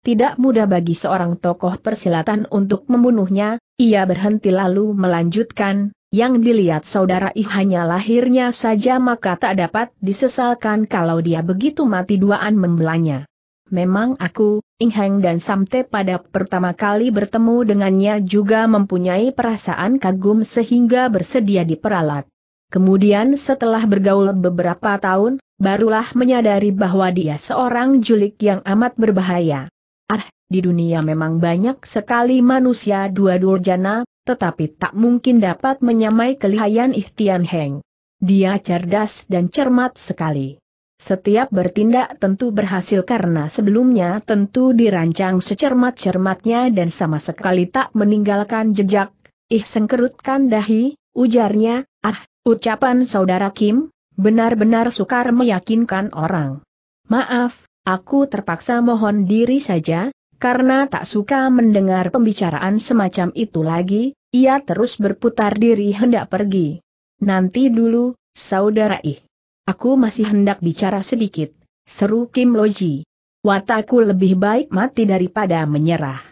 Tidak mudah bagi seorang tokoh persilatan untuk membunuhnya, ia berhenti lalu melanjutkan, yang dilihat saudara Ih hanya lahirnya saja maka tak dapat disesalkan kalau dia begitu mati duaan membelanya. Memang aku, Ingheng dan Samte pada pertama kali bertemu dengannya juga mempunyai perasaan kagum sehingga bersedia diperalat. Kemudian setelah bergaul beberapa tahun, barulah menyadari bahwa dia seorang julik yang amat berbahaya. Ah, di dunia memang banyak sekali manusia dua durjana, tetapi tak mungkin dapat menyamai kelihayan Ihtian Heng. Dia cerdas dan cermat sekali. Setiap bertindak tentu berhasil karena sebelumnya tentu dirancang secermat-cermatnya dan sama sekali tak meninggalkan jejak. Ih sengkerutkan dahi, ujarnya, ah, ucapan saudara Kim, benar-benar sukar meyakinkan orang. Maaf, aku terpaksa mohon diri saja, karena tak suka mendengar pembicaraan semacam itu lagi, ia terus berputar diri hendak pergi. Nanti dulu, saudara ih. Aku masih hendak bicara sedikit, seru Kim Loji. Wataku lebih baik mati daripada menyerah.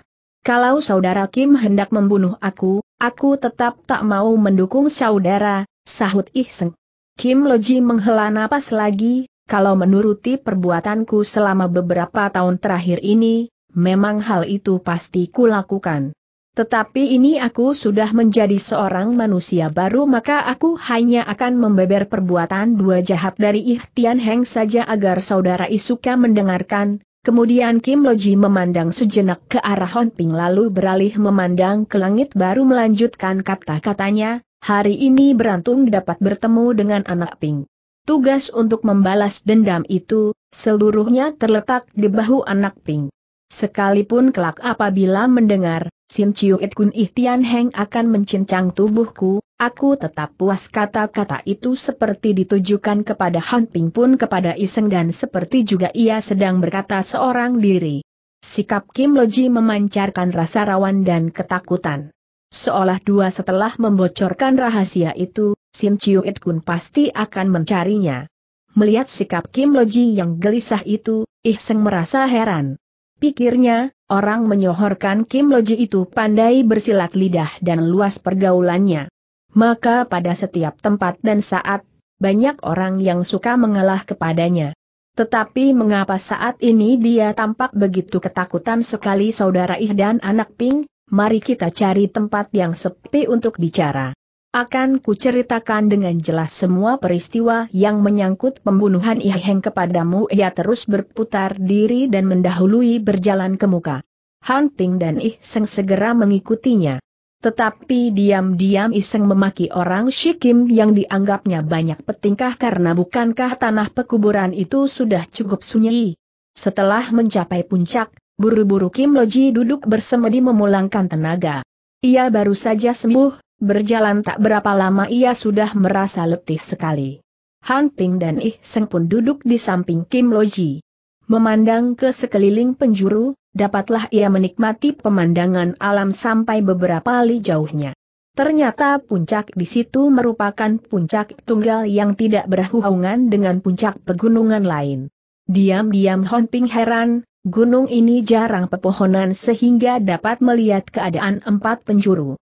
Kalau saudara Kim hendak membunuh aku, aku tetap tak mau mendukung saudara, sahut Ihseng. Kim Loji menghela napas lagi, kalau menuruti perbuatanku selama beberapa tahun terakhir ini, memang hal itu pasti kulakukan. Tetapi ini aku sudah menjadi seorang manusia baru maka aku hanya akan membeber perbuatan dua jahat dari Ihtian Heng saja agar saudara Isuka mendengarkan. Kemudian Kim Loji memandang sejenak ke arah Honping lalu beralih memandang ke langit baru melanjutkan kata-katanya, hari ini berantung dapat bertemu dengan anak Ping. Tugas untuk membalas dendam itu, seluruhnya terletak di bahu anak Ping. Sekalipun kelak apabila mendengar, Sin Chiu It Kun Ih Tian Heng akan mencincang tubuhku, aku tetap puas kata-kata itu seperti ditujukan kepada Han Ping pun kepada Iseng dan seperti juga ia sedang berkata seorang diri. Sikap Kim Loji memancarkan rasa rawan dan ketakutan. Seolah dua setelah membocorkan rahasia itu, Sin Chiu It Kun pasti akan mencarinya. Melihat sikap Kim Loji yang gelisah itu, Iseng merasa heran. Pikirnya, orang menyohorkan Kim Loji itu pandai bersilat lidah dan luas pergaulannya. Maka pada setiap tempat dan saat, banyak orang yang suka mengalah kepadanya. Tetapi mengapa saat ini dia tampak begitu ketakutan sekali saudara Ih dan anak Ping, mari kita cari tempat yang sepi untuk bicara. Akan kuceritakan dengan jelas semua peristiwa yang menyangkut pembunuhan Iheng kepadamu. Ia terus berputar diri dan mendahului berjalan ke muka. Hunting dan Iheng segera mengikutinya. Tetapi diam-diam Iseng memaki orang Shikim yang dianggapnya banyak petingkah karena bukankah tanah pekuburan itu sudah cukup sunyi. Setelah mencapai puncak, buru-buru Kim Loji duduk bersemedi memulangkan tenaga. Ia baru saja sembuh Berjalan tak berapa lama ia sudah merasa letih sekali. Han Ping dan Ih Seng pun duduk di samping Kim Loji. Memandang ke sekeliling penjuru, dapatlah ia menikmati pemandangan alam sampai beberapa li jauhnya. Ternyata puncak di situ merupakan puncak tunggal yang tidak berhubungan dengan puncak pegunungan lain. Diam-diam Han Ping heran, gunung ini jarang pepohonan sehingga dapat melihat keadaan empat penjuru.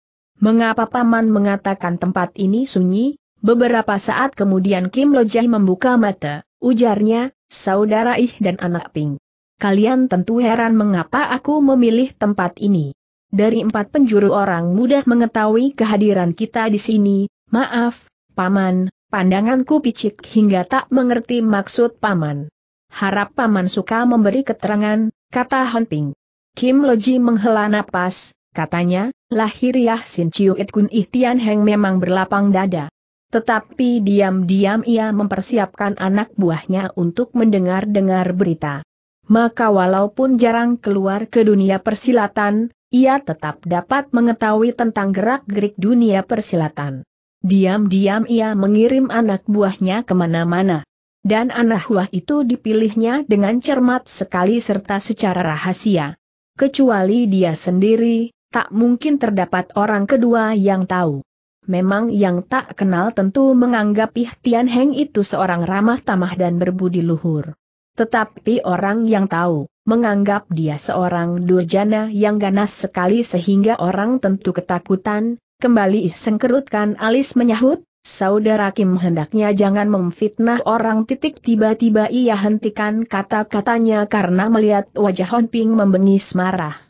Mengapa Paman mengatakan tempat ini sunyi? Beberapa saat kemudian Kim Lojai membuka mata, ujarnya, saudara Ih dan anak Ping. Kalian tentu heran mengapa aku memilih tempat ini. Dari empat penjuru orang mudah mengetahui kehadiran kita di sini, maaf, Paman, pandanganku picik hingga tak mengerti maksud Paman. Harap Paman suka memberi keterangan, kata Hon Ping. Kim Loji menghela napas, katanya, Lahiriah ya, Sin Chiu It Kun Ih Heng memang berlapang dada. Tetapi diam-diam ia mempersiapkan anak buahnya untuk mendengar-dengar berita. Maka walaupun jarang keluar ke dunia persilatan, ia tetap dapat mengetahui tentang gerak-gerik dunia persilatan. Diam-diam ia mengirim anak buahnya kemana-mana. Dan anak buah itu dipilihnya dengan cermat sekali serta secara rahasia. Kecuali dia sendiri, tak mungkin terdapat orang kedua yang tahu. Memang yang tak kenal tentu menganggap Ih Tian Heng itu seorang ramah tamah dan berbudi luhur. Tetapi orang yang tahu, menganggap dia seorang durjana yang ganas sekali sehingga orang tentu ketakutan, kembali sengkerutkan alis menyahut, Saudara Kim hendaknya jangan memfitnah orang titik tiba-tiba ia hentikan kata-katanya karena melihat wajah Hon Ping membengis marah.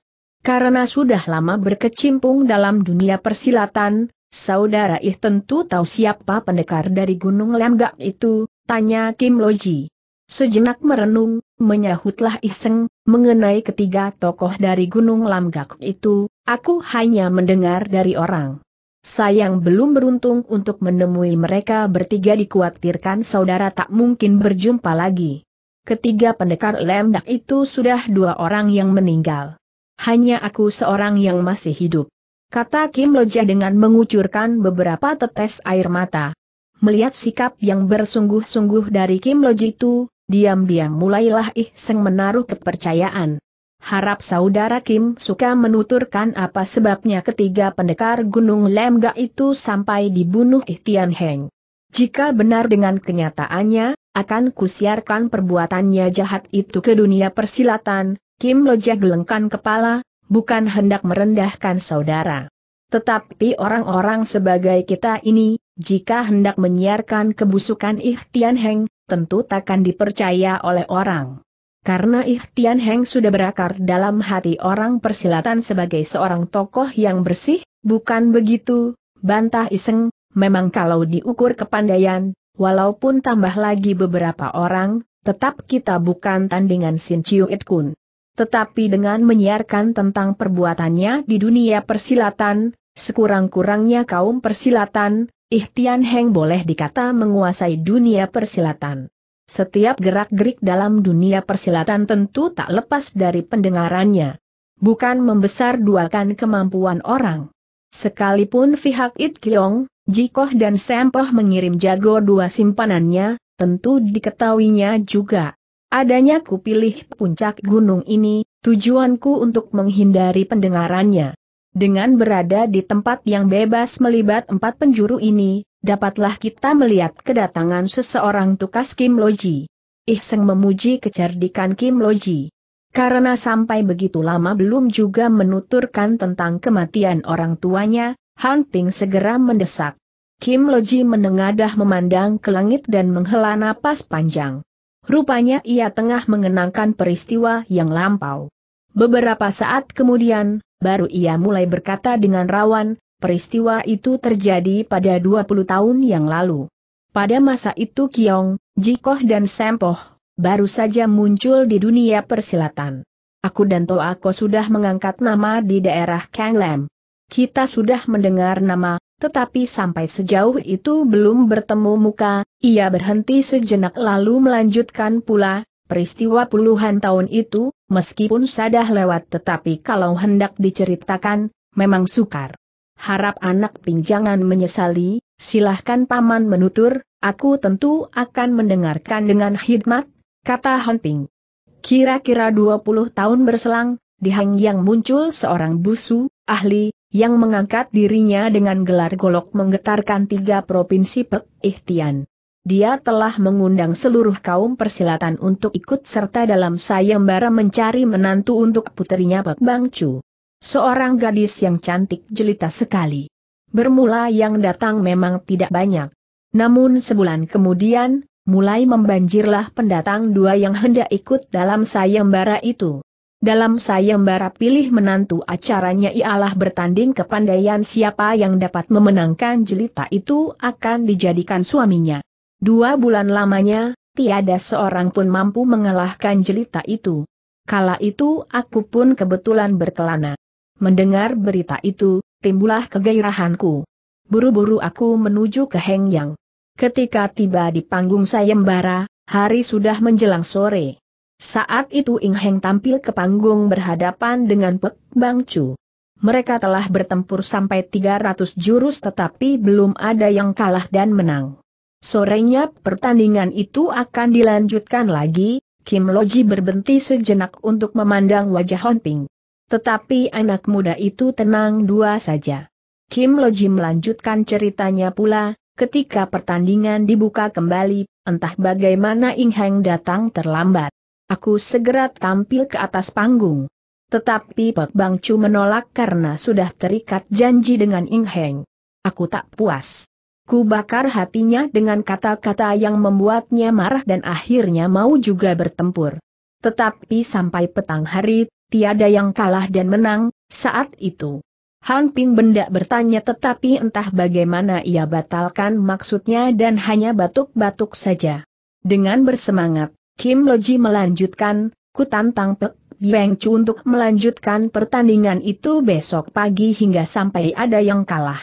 Karena sudah lama berkecimpung dalam dunia persilatan, saudara Ih tentu tahu siapa pendekar dari Gunung Lemgak itu, tanya Kim Loji. Sejenak merenung, menyahutlah Iseng, mengenai ketiga tokoh dari Gunung Lamgak itu, aku hanya mendengar dari orang. Sayang belum beruntung untuk menemui mereka bertiga dikhawatirkan saudara tak mungkin berjumpa lagi. Ketiga pendekar lemdak itu sudah dua orang yang meninggal hanya aku seorang yang masih hidup. Kata Kim Loja dengan mengucurkan beberapa tetes air mata. Melihat sikap yang bersungguh-sungguh dari Kim Loji itu, diam-diam mulailah Ihseng menaruh kepercayaan. Harap saudara Kim suka menuturkan apa sebabnya ketiga pendekar Gunung Lemga itu sampai dibunuh Ihtian Heng. Jika benar dengan kenyataannya, akan kusiarkan perbuatannya jahat itu ke dunia persilatan, Kim Loja gelengkan kepala, bukan hendak merendahkan saudara. Tetapi orang-orang sebagai kita ini, jika hendak menyiarkan kebusukan Ihtian Heng, tentu takkan dipercaya oleh orang. Karena Ihtian Heng sudah berakar dalam hati orang persilatan sebagai seorang tokoh yang bersih, bukan begitu, bantah iseng, memang kalau diukur kepandaian, walaupun tambah lagi beberapa orang, tetap kita bukan tandingan Sin Chiu It Kun. Tetapi dengan menyiarkan tentang perbuatannya di dunia persilatan, sekurang-kurangnya kaum persilatan, Ihtian Heng boleh dikata menguasai dunia persilatan. Setiap gerak-gerik dalam dunia persilatan tentu tak lepas dari pendengarannya. Bukan membesar duakan kemampuan orang. Sekalipun pihak It Kiong, Jikoh dan Sempoh mengirim jago dua simpanannya, tentu diketahuinya juga. Adanya ku pilih puncak gunung ini, tujuanku untuk menghindari pendengarannya. Dengan berada di tempat yang bebas melibat empat penjuru ini, dapatlah kita melihat kedatangan seseorang tukas Kim Loji. Ihseng memuji kecerdikan Kim Loji. Karena sampai begitu lama belum juga menuturkan tentang kematian orang tuanya, Han Ping segera mendesak. Kim Loji menengadah memandang ke langit dan menghela napas panjang. Rupanya ia tengah mengenangkan peristiwa yang lampau. Beberapa saat kemudian, baru ia mulai berkata dengan rawan, peristiwa itu terjadi pada 20 tahun yang lalu. Pada masa itu Kiong, Jikoh dan Sempoh, baru saja muncul di dunia persilatan. Aku dan Toako sudah mengangkat nama di daerah Kanglem. Kita sudah mendengar nama tetapi sampai sejauh itu belum bertemu muka, ia berhenti sejenak lalu melanjutkan pula, peristiwa puluhan tahun itu, meskipun sadah lewat tetapi kalau hendak diceritakan, memang sukar. Harap anak pinjangan menyesali, silahkan paman menutur, aku tentu akan mendengarkan dengan khidmat, kata Hunting. Kira-kira 20 tahun berselang, di Hang Yang muncul seorang busu, ahli, yang mengangkat dirinya dengan gelar golok menggetarkan tiga provinsi Pek, Ihtian. Dia telah mengundang seluruh kaum persilatan untuk ikut serta dalam sayembara mencari menantu untuk puterinya Pek Bangcu. Seorang gadis yang cantik jelita sekali. Bermula yang datang memang tidak banyak. Namun sebulan kemudian, mulai membanjirlah pendatang dua yang hendak ikut dalam sayembara itu. Dalam sayembara pilih menantu acaranya ialah bertanding ke pandaian siapa yang dapat memenangkan jelita itu akan dijadikan suaminya. Dua bulan lamanya, tiada seorang pun mampu mengalahkan jelita itu. Kala itu aku pun kebetulan berkelana. Mendengar berita itu, timbullah kegairahanku. Buru-buru aku menuju ke Hengyang. Ketika tiba di panggung sayembara, hari sudah menjelang sore. Saat itu Ing Heng tampil ke panggung berhadapan dengan Pek Bang Chu. Mereka telah bertempur sampai 300 jurus tetapi belum ada yang kalah dan menang. Sorenya pertandingan itu akan dilanjutkan lagi, Kim Loji berbenti sejenak untuk memandang wajah Honping. Tetapi anak muda itu tenang dua saja. Kim Loji melanjutkan ceritanya pula, ketika pertandingan dibuka kembali, entah bagaimana Ing Heng datang terlambat. Aku segera tampil ke atas panggung. Tetapi Pak Chu menolak karena sudah terikat janji dengan Ing Heng. Aku tak puas. Ku bakar hatinya dengan kata-kata yang membuatnya marah dan akhirnya mau juga bertempur. Tetapi sampai petang hari, tiada yang kalah dan menang, saat itu. Han Ping Benda bertanya tetapi entah bagaimana ia batalkan maksudnya dan hanya batuk-batuk saja. Dengan bersemangat, Kim Loji melanjutkan, ku tantang Pek Yeng Chu untuk melanjutkan pertandingan itu besok pagi hingga sampai ada yang kalah.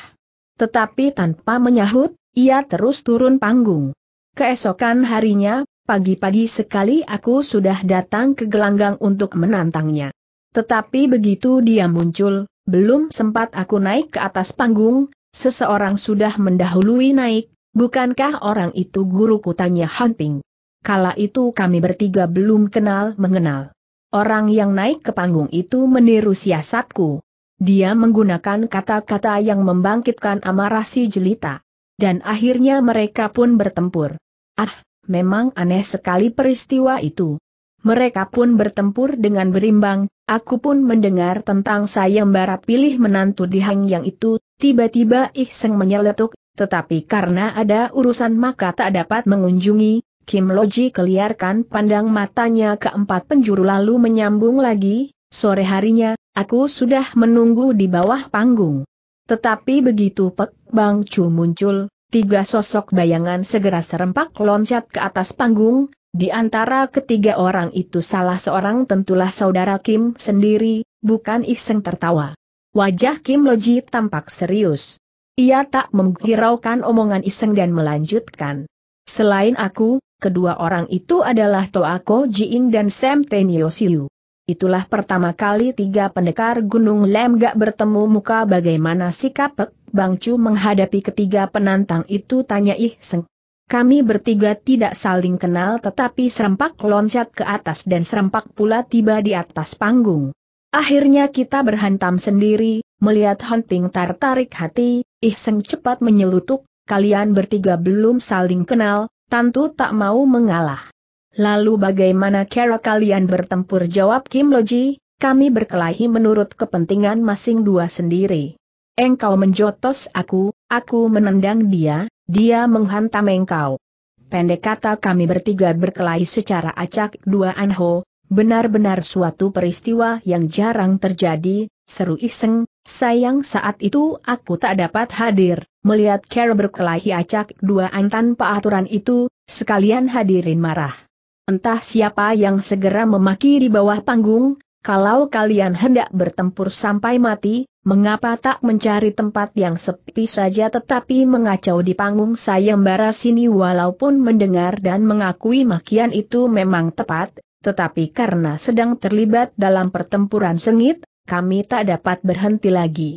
Tetapi tanpa menyahut, ia terus turun panggung. Keesokan harinya, pagi-pagi sekali aku sudah datang ke gelanggang untuk menantangnya. Tetapi begitu dia muncul, belum sempat aku naik ke atas panggung, seseorang sudah mendahului naik, bukankah orang itu guru tanya Hunting? kala itu kami bertiga belum kenal mengenal. Orang yang naik ke panggung itu meniru siasatku. Dia menggunakan kata-kata yang membangkitkan amarah si jelita. Dan akhirnya mereka pun bertempur. Ah, memang aneh sekali peristiwa itu. Mereka pun bertempur dengan berimbang, aku pun mendengar tentang sayembara pilih menantu di Hang yang itu, tiba-tiba ih Ihseng menyeletuk, tetapi karena ada urusan maka tak dapat mengunjungi, Kim Loji keliarkan pandang matanya ke empat penjuru lalu menyambung lagi, sore harinya, aku sudah menunggu di bawah panggung. Tetapi begitu Pek Bang Chu muncul, tiga sosok bayangan segera serempak loncat ke atas panggung, di antara ketiga orang itu salah seorang tentulah saudara Kim sendiri, bukan iseng tertawa. Wajah Kim Loji tampak serius. Ia tak menghiraukan omongan iseng dan melanjutkan. Selain aku, Kedua orang itu adalah Toako Jiing dan Sam Siu. Itulah pertama kali tiga pendekar Gunung Lem gak bertemu muka bagaimana sikap Pek Chu menghadapi ketiga penantang itu tanya Ih Seng. Kami bertiga tidak saling kenal tetapi serempak loncat ke atas dan serempak pula tiba di atas panggung. Akhirnya kita berhantam sendiri, melihat Hunting tertarik hati, Ih Seng cepat menyelutuk, kalian bertiga belum saling kenal, Tantu tak mau mengalah. Lalu bagaimana cara kalian bertempur jawab Kim Loji, kami berkelahi menurut kepentingan masing dua sendiri. Engkau menjotos aku, aku menendang dia, dia menghantam engkau. Pendek kata kami bertiga berkelahi secara acak dua anho, benar-benar suatu peristiwa yang jarang terjadi, seru iseng, Sayang saat itu aku tak dapat hadir, melihat Kera berkelahi acak dua tanpa aturan itu, sekalian hadirin marah. Entah siapa yang segera memaki di bawah panggung, kalau kalian hendak bertempur sampai mati, mengapa tak mencari tempat yang sepi saja tetapi mengacau di panggung sayembara sini walaupun mendengar dan mengakui makian itu memang tepat, tetapi karena sedang terlibat dalam pertempuran sengit, kami tak dapat berhenti lagi.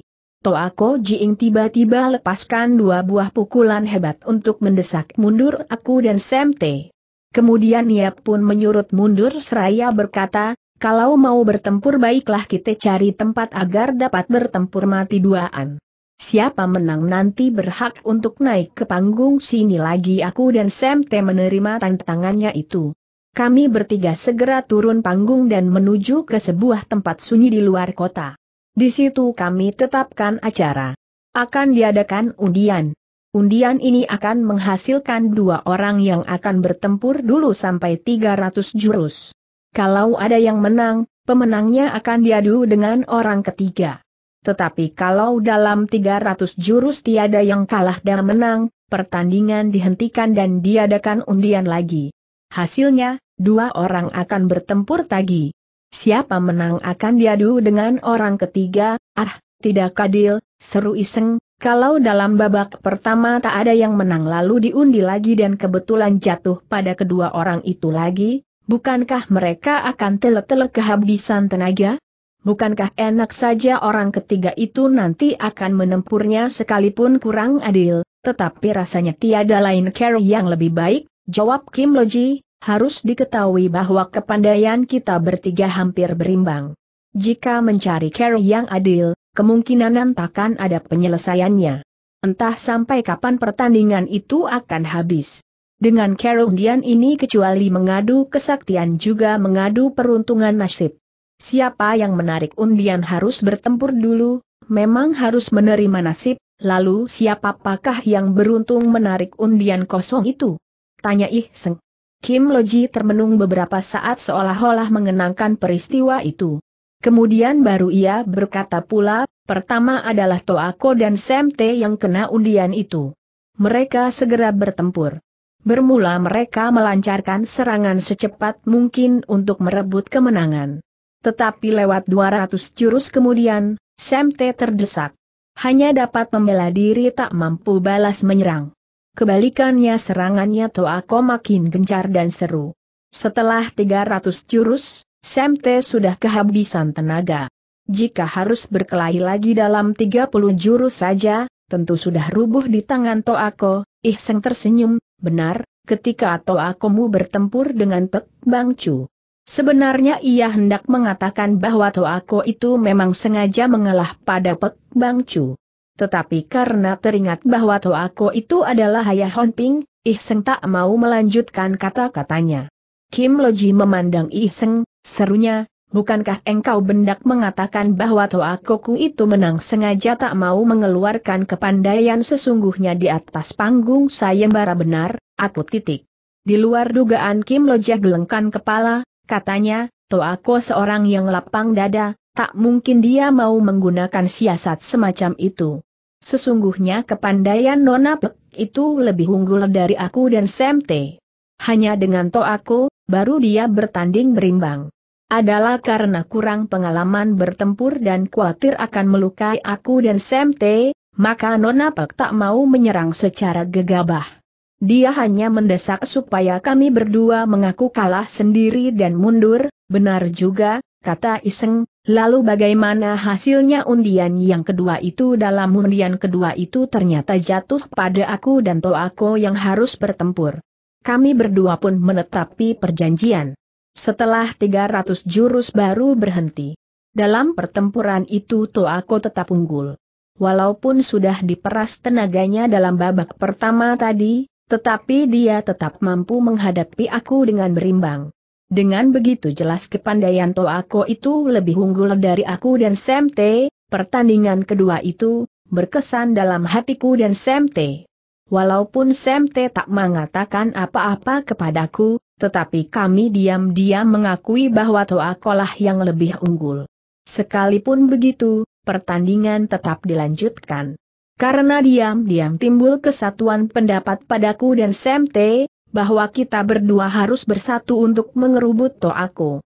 Toako Jiing tiba-tiba lepaskan dua buah pukulan hebat untuk mendesak mundur aku dan Semte. Kemudian ia pun menyurut mundur seraya berkata, kalau mau bertempur baiklah kita cari tempat agar dapat bertempur mati duaan. Siapa menang nanti berhak untuk naik ke panggung sini lagi aku dan Semte menerima tantangannya itu kami bertiga segera turun panggung dan menuju ke sebuah tempat sunyi di luar kota. Di situ kami tetapkan acara. Akan diadakan undian. Undian ini akan menghasilkan dua orang yang akan bertempur dulu sampai 300 jurus. Kalau ada yang menang, pemenangnya akan diadu dengan orang ketiga. Tetapi kalau dalam 300 jurus tiada yang kalah dan menang, pertandingan dihentikan dan diadakan undian lagi. Hasilnya, dua orang akan bertempur tagi. Siapa menang akan diadu dengan orang ketiga, ah, tidak adil, seru iseng, kalau dalam babak pertama tak ada yang menang lalu diundi lagi dan kebetulan jatuh pada kedua orang itu lagi, bukankah mereka akan tele-tele kehabisan tenaga? Bukankah enak saja orang ketiga itu nanti akan menempurnya sekalipun kurang adil, tetapi rasanya tiada lain care yang lebih baik, Jawab Kim Loji, harus diketahui bahwa kepandaian kita bertiga hampir berimbang. Jika mencari Carol yang adil, kemungkinan takkan ada penyelesaiannya. Entah sampai kapan pertandingan itu akan habis. Dengan Carol undian ini kecuali mengadu kesaktian juga mengadu peruntungan nasib. Siapa yang menarik undian harus bertempur dulu, memang harus menerima nasib, lalu siapa pakah yang beruntung menarik undian kosong itu? Tanya Ih Seng. Kim Loji termenung beberapa saat seolah-olah mengenangkan peristiwa itu. Kemudian baru ia berkata pula, pertama adalah Toako dan Sam Semte yang kena undian itu. Mereka segera bertempur. Bermula mereka melancarkan serangan secepat mungkin untuk merebut kemenangan. Tetapi lewat 200 jurus kemudian, Sam Semte terdesak. Hanya dapat membela diri tak mampu balas menyerang kebalikannya serangannya Toa Toako makin gencar dan seru. Setelah 300 jurus, Semte sudah kehabisan tenaga. Jika harus berkelahi lagi dalam 30 jurus saja, tentu sudah rubuh di tangan Toa Toako, Ihseng tersenyum, benar, ketika Toa mu bertempur dengan Pek Bangcu. Sebenarnya ia hendak mengatakan bahwa Toa Toako itu memang sengaja mengalah pada Pek Bangcu. Tetapi karena teringat bahwa Toako itu adalah Hayah Honping, Ihseng tak mau melanjutkan kata-katanya. Kim Loji memandang Ihseng, serunya, bukankah engkau bendak mengatakan bahwa ku itu menang sengaja tak mau mengeluarkan kepandaian sesungguhnya di atas panggung sayembara benar, aku titik. Di luar dugaan Kim Loji gelengkan kepala, katanya, Toako seorang yang lapang dada, Tak mungkin dia mau menggunakan siasat semacam itu. Sesungguhnya kepandaian Nona Pek itu lebih unggul dari aku dan Sam T. Hanya dengan to aku, baru dia bertanding berimbang. Adalah karena kurang pengalaman bertempur dan khawatir akan melukai aku dan Sam T, maka Nona Pek tak mau menyerang secara gegabah. Dia hanya mendesak supaya kami berdua mengaku kalah sendiri dan mundur, benar juga, kata Iseng, Lalu bagaimana hasilnya undian yang kedua itu dalam undian kedua itu ternyata jatuh pada aku dan Toako yang harus bertempur. Kami berdua pun menetapi perjanjian. Setelah 300 jurus baru berhenti. Dalam pertempuran itu Toako tetap unggul. Walaupun sudah diperas tenaganya dalam babak pertama tadi, tetapi dia tetap mampu menghadapi aku dengan berimbang. Dengan begitu jelas kepandaian Toako itu lebih unggul dari aku dan Semte, pertandingan kedua itu, berkesan dalam hatiku dan Semte. Walaupun Semte tak mengatakan apa-apa kepadaku, tetapi kami diam-diam mengakui bahwa lah yang lebih unggul. Sekalipun begitu, pertandingan tetap dilanjutkan. Karena diam-diam timbul kesatuan pendapat padaku dan Semte, bahwa kita berdua harus bersatu untuk mengerubut Toako.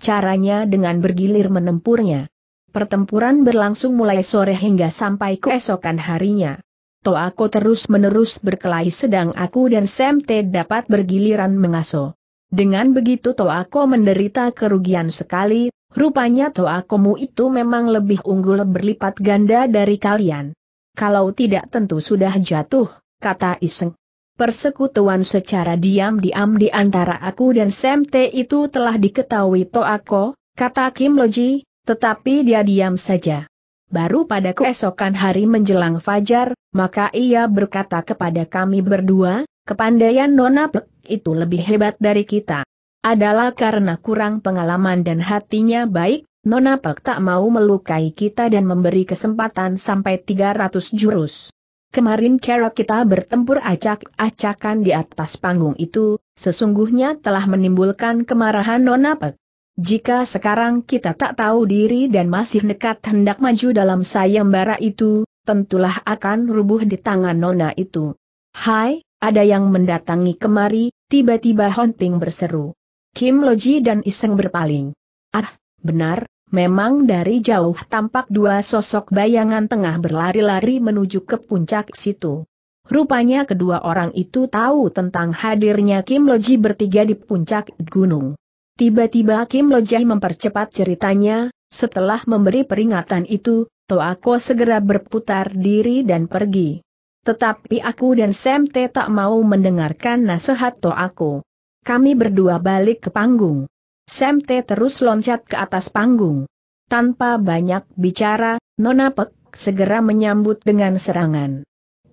Caranya dengan bergilir menempurnya. Pertempuran berlangsung mulai sore hingga sampai keesokan harinya. Toako terus-menerus berkelahi sedang aku dan Semte dapat bergiliran mengaso. Dengan begitu Toako menderita kerugian sekali, rupanya Toakomu itu memang lebih unggul berlipat ganda dari kalian. Kalau tidak tentu sudah jatuh, kata Iseng. Persekutuan secara diam-diam di antara aku dan Sam T itu telah diketahui Toako, kata Kim Loji, tetapi dia diam saja. Baru pada keesokan hari menjelang fajar, maka ia berkata kepada kami berdua, kepandaian Nona Pek itu lebih hebat dari kita. Adalah karena kurang pengalaman dan hatinya baik, Nona Pek tak mau melukai kita dan memberi kesempatan sampai 300 jurus. Kemarin kera kita bertempur acak-acakan di atas panggung itu, sesungguhnya telah menimbulkan kemarahan Nona Pek. Jika sekarang kita tak tahu diri dan masih nekat hendak maju dalam sayembara itu, tentulah akan rubuh di tangan Nona itu. Hai, ada yang mendatangi kemari, tiba-tiba Honting berseru. Kim Loji dan Iseng berpaling. Ah, benar, Memang dari jauh tampak dua sosok bayangan tengah berlari-lari menuju ke puncak situ. Rupanya kedua orang itu tahu tentang hadirnya Kim Loji bertiga di puncak gunung. Tiba-tiba Kim Loji mempercepat ceritanya, setelah memberi peringatan itu, Toako segera berputar diri dan pergi. Tetapi aku dan Sam T tak mau mendengarkan nasihat Toako. Kami berdua balik ke panggung. Sam terus loncat ke atas panggung. Tanpa banyak bicara, Nona Pek segera menyambut dengan serangan.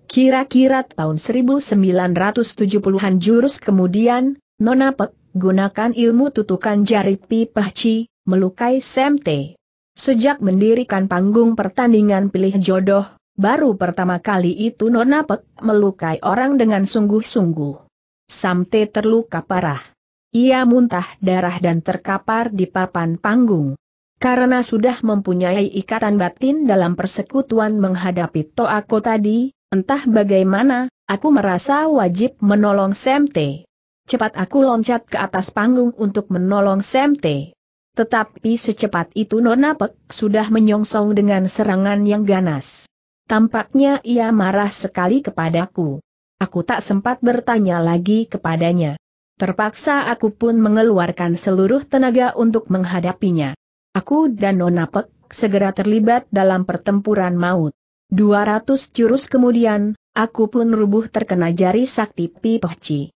Kira-kira tahun 1970-an jurus kemudian, Nona Pek gunakan ilmu tutukan jari Pi Pahci, melukai Sam Sejak mendirikan panggung pertandingan pilih jodoh, baru pertama kali itu Nona Pek melukai orang dengan sungguh-sungguh. Samte terluka parah. Ia muntah darah dan terkapar di papan panggung. Karena sudah mempunyai ikatan batin dalam persekutuan menghadapi Toako tadi, entah bagaimana, aku merasa wajib menolong Semte. Cepat aku loncat ke atas panggung untuk menolong Semte. Tetapi secepat itu Nona Pek sudah menyongsong dengan serangan yang ganas. Tampaknya ia marah sekali kepadaku. Aku tak sempat bertanya lagi kepadanya. Terpaksa aku pun mengeluarkan seluruh tenaga untuk menghadapinya. Aku dan Nona Pek segera terlibat dalam pertempuran maut. 200 jurus kemudian, aku pun rubuh terkena jari sakti Pi Pohci.